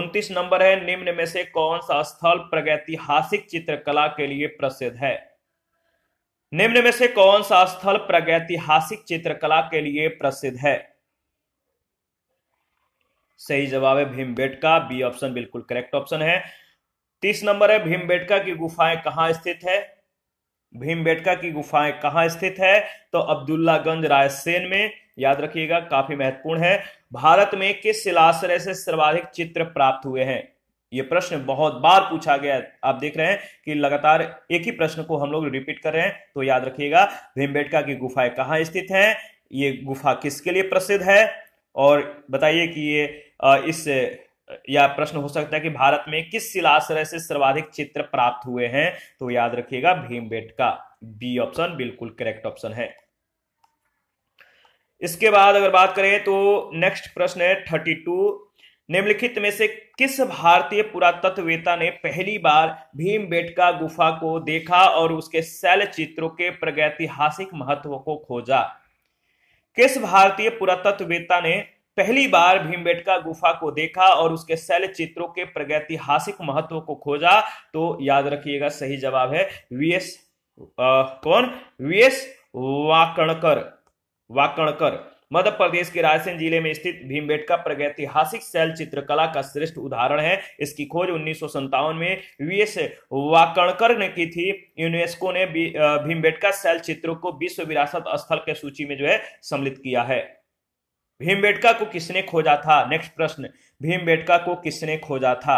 उनतीस नंबर है निम्न में से कौन सा स्थल प्रगतिहासिक चित्रकला के लिए प्रसिद्ध है निम्न में से कौन सा स्थल प्रगतिहासिक चित्रकला के लिए प्रसिद्ध है सही जवाब है भीमबेटका बी ऑप्शन बिल्कुल करेक्ट ऑप्शन है तीस नंबर है भीमबेटका की गुफाएं कहाँ स्थित है भीमबेटका की गुफाएं कहाँ स्थित है तो अब्दुल्लागंज रायसेन में याद रखिएगा काफी महत्वपूर्ण है भारत में किस शिलाश्रय से सर्वाधिक चित्र प्राप्त हुए हैं ये प्रश्न बहुत बार पूछा गया आप देख रहे हैं कि लगातार एक ही प्रश्न को हम लोग रिपीट कर रहे हैं तो याद रखिएगा भीमबेटका की गुफाएं कहाँ स्थित हैं ये गुफा किसके लिए प्रसिद्ध है और बताइए कि ये इस या प्रश्न हो सकता है कि भारत में किस शिलाश्रय से सर्वाधिक चित्र प्राप्त हुए हैं तो याद रखिएगा भीमबेट का बी ऑप्शन बिल्कुल करेक्ट ऑप्शन है इसके बाद अगर बात करें तो नेक्स्ट प्रश्न है थर्टी टू निम्नलिखित में से किस भारतीय पुरातत्ववेता ने पहली बार भीमबेटका गुफा को देखा और उसके शैल चित्रों के प्रगैतिहासिक महत्व को खोजा किस भारतीय पुरातत्ववेता ने पहली बार भीमबेटका गुफा को देखा और उसके शैल चित्रों के प्रगतिहासिक महत्व को खोजा तो याद रखिएगा सही जवाब है वीएस कौन वीएस वाकणकर वाकणकर मध्य प्रदेश के रायसेन जिले में स्थित भीमबेटका प्रगतिहासिक शैल चित्रकला का श्रेष्ठ उदाहरण है इसकी खोज उन्नीस में वीएस वाकणकर ने की थी यूनेस्को ने भीमबेटका शैल चित्रों को विश्व विरासत स्थल के सूची में जो है सम्मिलित किया है भीमबेटका को किसने खोजा था नेक्स्ट प्रश्न भीमबेटका को किसने खोजा था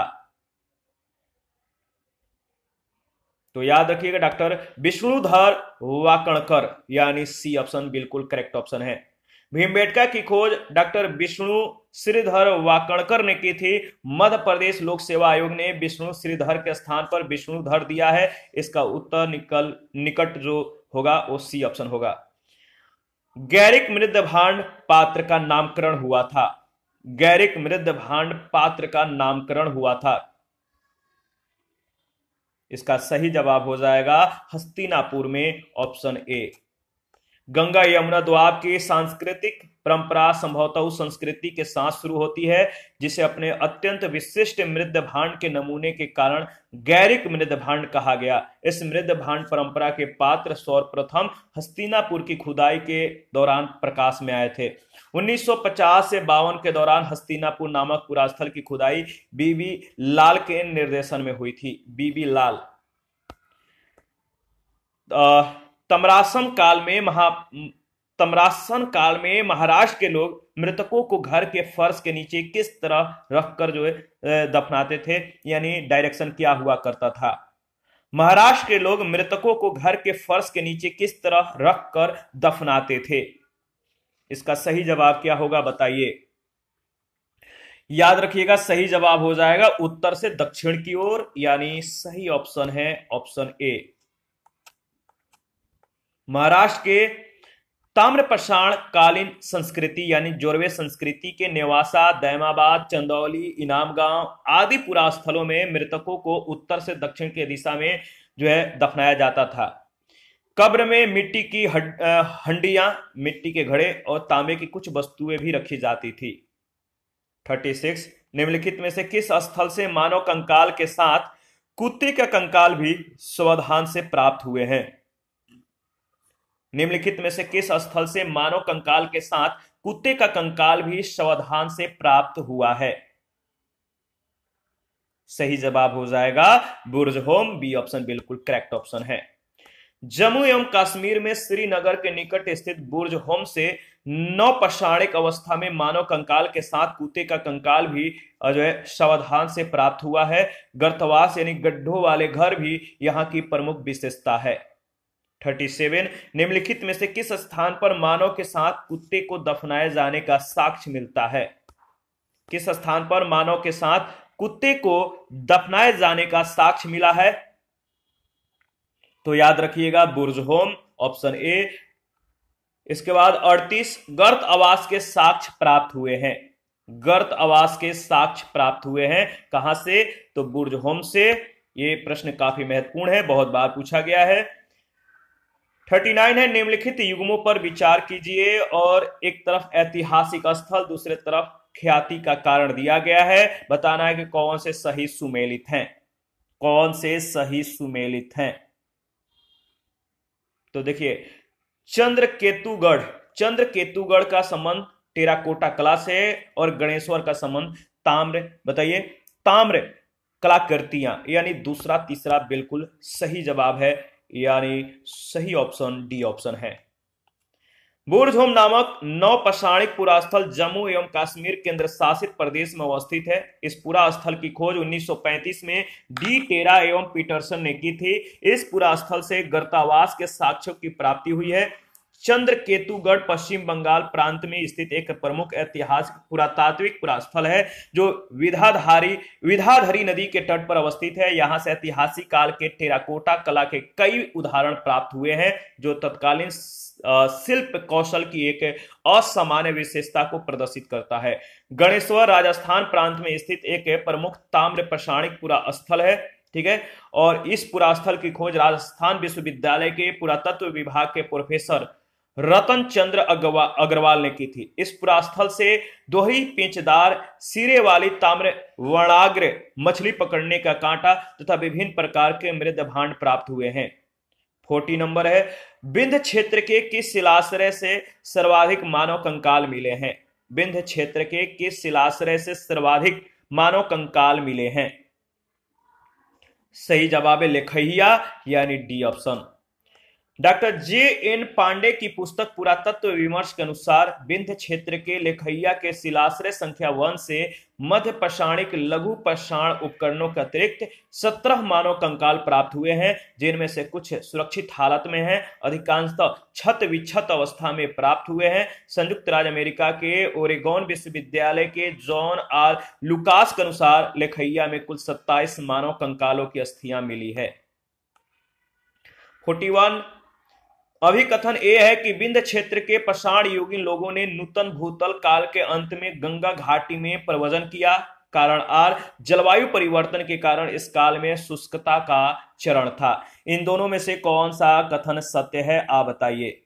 तो याद रखिएगा डॉक्टर विष्णुधर वाकणकर यानी सी ऑप्शन बिल्कुल करेक्ट ऑप्शन है भीमबेटका की खोज डॉक्टर विष्णु श्रीधर वाकणकर ने की थी मध्य प्रदेश लोक सेवा आयोग ने विष्णु श्रीधर के स्थान पर विष्णुधर दिया है इसका उत्तर निकल निकट जो होगा वो सी ऑप्शन होगा गैरिक मृद भांड पात्र का नामकरण हुआ था गैरिक मृद भांड पात्र का नामकरण हुआ था इसका सही जवाब हो जाएगा हस्तिनापुर में ऑप्शन ए गंगा यमुना दुआब की सांस्कृतिक परंपरा संभवतः उस संस्कृति के साथ शुरू होती है जिसे अपने अत्यंत विशिष्ट मृद भांड के नमूने के कारण गैरिक मृद भांड कहा गया इस मृद भांड परंपरा के पात्र सर्वप्रथम हस्तिनापुर की खुदाई के दौरान प्रकाश में आए थे 1950 से बावन के दौरान हस्तिनापुर नामक पुरास्थल की खुदाई बीबी लाल के निर्देशन में हुई थी बीबी लाल आ, तमरासन काल में महा तमरासन काल में महाराष्ट्र के लोग मृतकों को घर के फर्श के नीचे किस तरह रखकर जो है दफनाते थे यानी डायरेक्शन क्या हुआ करता था महाराष्ट्र के लोग मृतकों को घर के फर्श के नीचे किस तरह रखकर दफनाते थे इसका सही जवाब क्या होगा बताइए याद रखिएगा सही जवाब हो जाएगा उत्तर से दक्षिण की ओर यानी सही ऑप्शन है ऑप्शन ए महाराष्ट्र के ताम्रपाषाण कालीन संस्कृति यानी जोरवे संस्कृति के नेवासा दैमाबाद चंदौली इनामगांव आदि पुरास्थलों में मृतकों को उत्तर से दक्षिण की दिशा में जो है दफनाया जाता था कब्र में मिट्टी की हंडियां मिट्टी के घड़े और तांबे की कुछ वस्तुएं भी रखी जाती थी 36 निम्नलिखित में से किस स्थल से मानव कंकाल के साथ कुत्ते का कंकाल भी स्वधान से प्राप्त हुए हैं निम्नलिखित में से किस स्थल से मानव कंकाल के साथ कुत्ते का कंकाल भी शवधान से प्राप्त हुआ है सही जवाब हो जाएगा बुर्ज होम बी ऑप्शन बिल्कुल करेक्ट ऑप्शन है जम्मू एवं कश्मीर में श्रीनगर के निकट स्थित बुर्ज होम से नौपषाणिक अवस्था में मानव कंकाल के साथ कुत्ते का कंकाल भी जो है शवधान से प्राप्त हुआ है गर्तवास यानी गड्ढों वाले घर भी यहाँ की प्रमुख विशेषता है थर्टी सेवन निम्नलिखित में से किस स्थान पर मानव के साथ कुत्ते को दफनाए जाने का साक्ष्य मिलता है किस स्थान पर मानव के साथ कुत्ते को दफनाए जाने का साक्ष्य मिला है तो याद रखिएगा बुर्ज होम ऑप्शन ए इसके बाद 38 गर्त आवास के साक्ष्य प्राप्त हुए हैं गर्त आवास के साक्ष्य प्राप्त हुए हैं कहां से तो बुर्ज होम से ये प्रश्न काफी महत्वपूर्ण है बहुत बार पूछा गया है थर्टी नाइन है निम्नलिखित युग्मों पर विचार कीजिए और एक तरफ ऐतिहासिक स्थल दूसरे तरफ ख्याति का कारण दिया गया है बताना है कि कौन से सही सुमेलित हैं कौन से सही सुमेलित हैं तो देखिए चंद्र केतुगढ़ चंद्र केतुगढ़ का संबंध टेराकोटा कला से और गणेश्वर का संबंध ताम्र बताइए ताम्र कलाकृतियां यानी दूसरा तीसरा बिल्कुल सही जवाब है यानी सही ऑप्शन डी ऑप्शन है बूरझूम नामक नौ पषाणिक पुरास्थल जम्मू एवं कश्मीर केंद्र शासित प्रदेश में अवस्थित है इस पुरास्थल की खोज 1935 में डी टेरा एवं पीटरसन ने की थी इस पुरास्थल से गर्तावास के साक्ष्यों की प्राप्ति हुई है चंद्र केतुगढ़ पश्चिम बंगाल प्रांत में स्थित एक प्रमुख ऐतिहासिक पुरातात्विक पुरास्थल है जो विधाधारी विधाधरी नदी के तट पर अवस्थित है यहाँ से ऐतिहासिक काल के टेराकोटा कला के कई उदाहरण प्राप्त हुए हैं जो तत्कालीन शिल्प कौशल की एक असामान्य विशेषता को प्रदर्शित करता है गणेश्वर राजस्थान प्रांत में स्थित एक प्रमुख ताम्र प्रशाणिक पुरा स्थल है ठीक है और इस पुरास्थल की खोज राजस्थान विश्वविद्यालय के पुरातत्व विभाग के प्रोफेसर रतन चंद्र अग्रवाल ने की थी इस पुरास्थल से दोही पिंचदार सिरे वाली ताम्र वर्णाग्र मछली पकड़ने का कांटा तथा विभिन्न प्रकार के मृद भांड प्राप्त हुए हैं फोर्टी नंबर है बिंध क्षेत्र के किस शिलाश्रय से सर्वाधिक मानव कंकाल मिले हैं बिंध क्षेत्र के किस शिलाश्रय से सर्वाधिक मानव कंकाल मिले हैं सही जवाब है लेखहिया यानी D option doctor J N Pandey की पुस्तक पुरातत्व विमर्श के अनुसार विंध्य क्षेत्र के लेखैया के शिलाश्रय संख्या वन से मध्य पषाणिक लघु पषाण उपकरणों के अतिरिक्त सत्रह मानव कंकाल प्राप्त हुए हैं जिनमें से कुछ सुरक्षित हालत में हैं अधिकांशतः छत विच्छत अवस्था में प्राप्त हुए हैं संयुक्त राज्य अमेरिका के ओरेगोन विश्वविद्यालय के जॉन आर लुकास के अनुसार लेखैया में कुल सत्ताईस मानव कंकालों की अस्थियां मिली है 41 कथन ये है कि बिंद क्षेत्र के पषाण योगी लोगों ने नूतन भूतल काल के अंत में गंगा घाटी में प्रवजन किया कारण आर जलवायु परिवर्तन के कारण इस काल में शुष्कता का चरण था इन दोनों में से कौन सा कथन सत्य है आ बताइए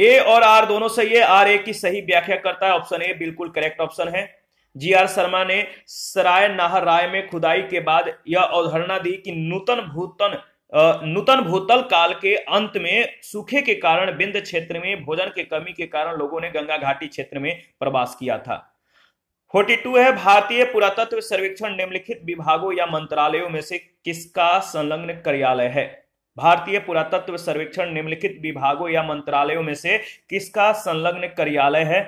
ए और आर दोनों से है आर ए की सही व्याख्या करता है ऑप्शन ए बिल्कुल करेक्ट ऑप्शन है जी आर शर्मा ने सराय नाहर राय में खुदाई के बाद यह अवधारणा दी कि नूतन भूतन नूतन भूतल काल के अंत में सूखे के कारण बिंद क्षेत्र में भोजन के कमी के कारण लोगों ने गंगा घाटी क्षेत्र में प्रवास किया था 42 है भारतीय पुरातत्व सर्वेक्षण निम्नलिखित विभागों या मंत्रालयों में से किसका संलग्न कार्यालय है भारतीय पुरातत्व सर्वेक्षण निम्नलिखित विभागों या मंत्रालयों में से किसका संलग्न कार्यालय है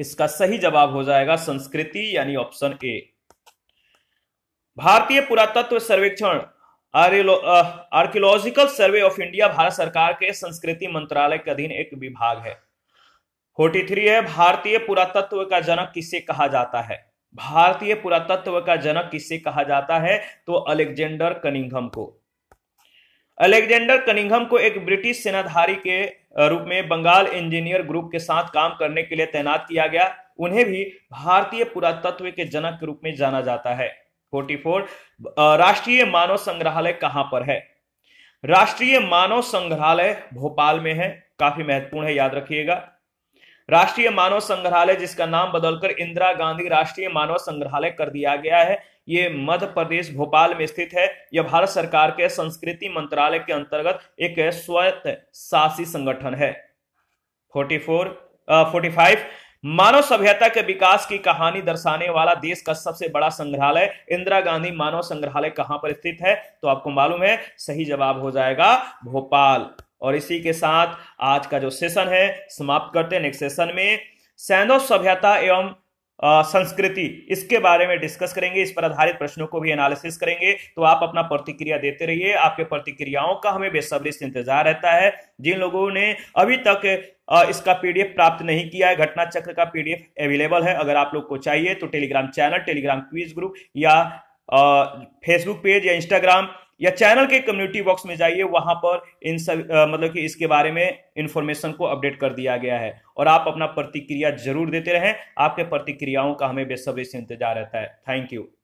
इसका सही जवाब हो जाएगा संस्कृति यानी ऑप्शन ए भारतीय पुरातत्व सर्वेक्षण archaeological survey of India Bharat सरकार के संस्कृति मंत्रालय के अधीन एक विभाग है फोर्टी थ्री है भारतीय पुरातत्व का जनक किसे कहा जाता है भारतीय पुरातत्व का जनक किसे कहा जाता है तो अलेक्जेंडर कनिंगम को अलेक्जेंडर कनिंगम को एक ब्रिटिश सेनाधारी के रूप में बंगाल इंजीनियर ग्रुप के साथ काम करने के लिए तैनात किया गया उन्हें भी भारतीय पुरातत्व के जनक के रूप में जाना जाता है फोर्टी फोर राष्ट्रीय मानव संग्रहालय कहां पर है राष्ट्रीय मानव संग्रहालय भोपाल में है काफी महत्वपूर्ण है याद रखिएगा राष्ट्रीय मानव संग्रहालय जिसका नाम बदलकर इंदिरा गांधी राष्ट्रीय मानव संग्रहालय कर दिया गया है ये मध्य प्रदेश भोपाल में स्थित है यह भारत सरकार के संस्कृति मंत्रालय के अंतर्गत एक स्वयं शासी संगठन है फोर्टी फोर फोर्टी फाइव मानव सभ्यता के विकास की कहानी दर्शाने वाला देश का सबसे बड़ा संग्रहालय इंदिरा गांधी मानव संग्रहालय कहां पर स्थित है तो आपको मालूम है सही जवाब हो जाएगा भोपाल और इसी के साथ आज का जो सेशन है समाप्त करते हैं नेक्स्ट सेशन में सैनो सभ्यता एवं संस्कृति इसके बारे में डिस्कस करेंगे इस पर आधारित प्रश्नों को भी एनालिसिस करेंगे तो आप अपना प्रतिक्रिया देते रहिए आपके प्रतिक्रियाओं का हमें बेसब्री से इंतजार रहता है जिन लोगों ने अभी तक इसका पीडीएफ प्राप्त नहीं किया है घटना चक्र का पीडीएफ अवेलेबल है अगर आप लोग को चाहिए तो Telegram channel Telegram quiz group या फेसबुक पेज या इंस्टाग्राम या चैनल के कम्युनिटी बॉक्स में जाइए वहां पर इन सब मतलब कि इसके बारे में इंफॉर्मेशन को अपडेट कर दिया गया है और आप अपना प्रतिक्रिया जरूर देते रहें आपके प्रतिक्रियाओं का हमें बेसब्री से इंतजार रहता है थैंक यू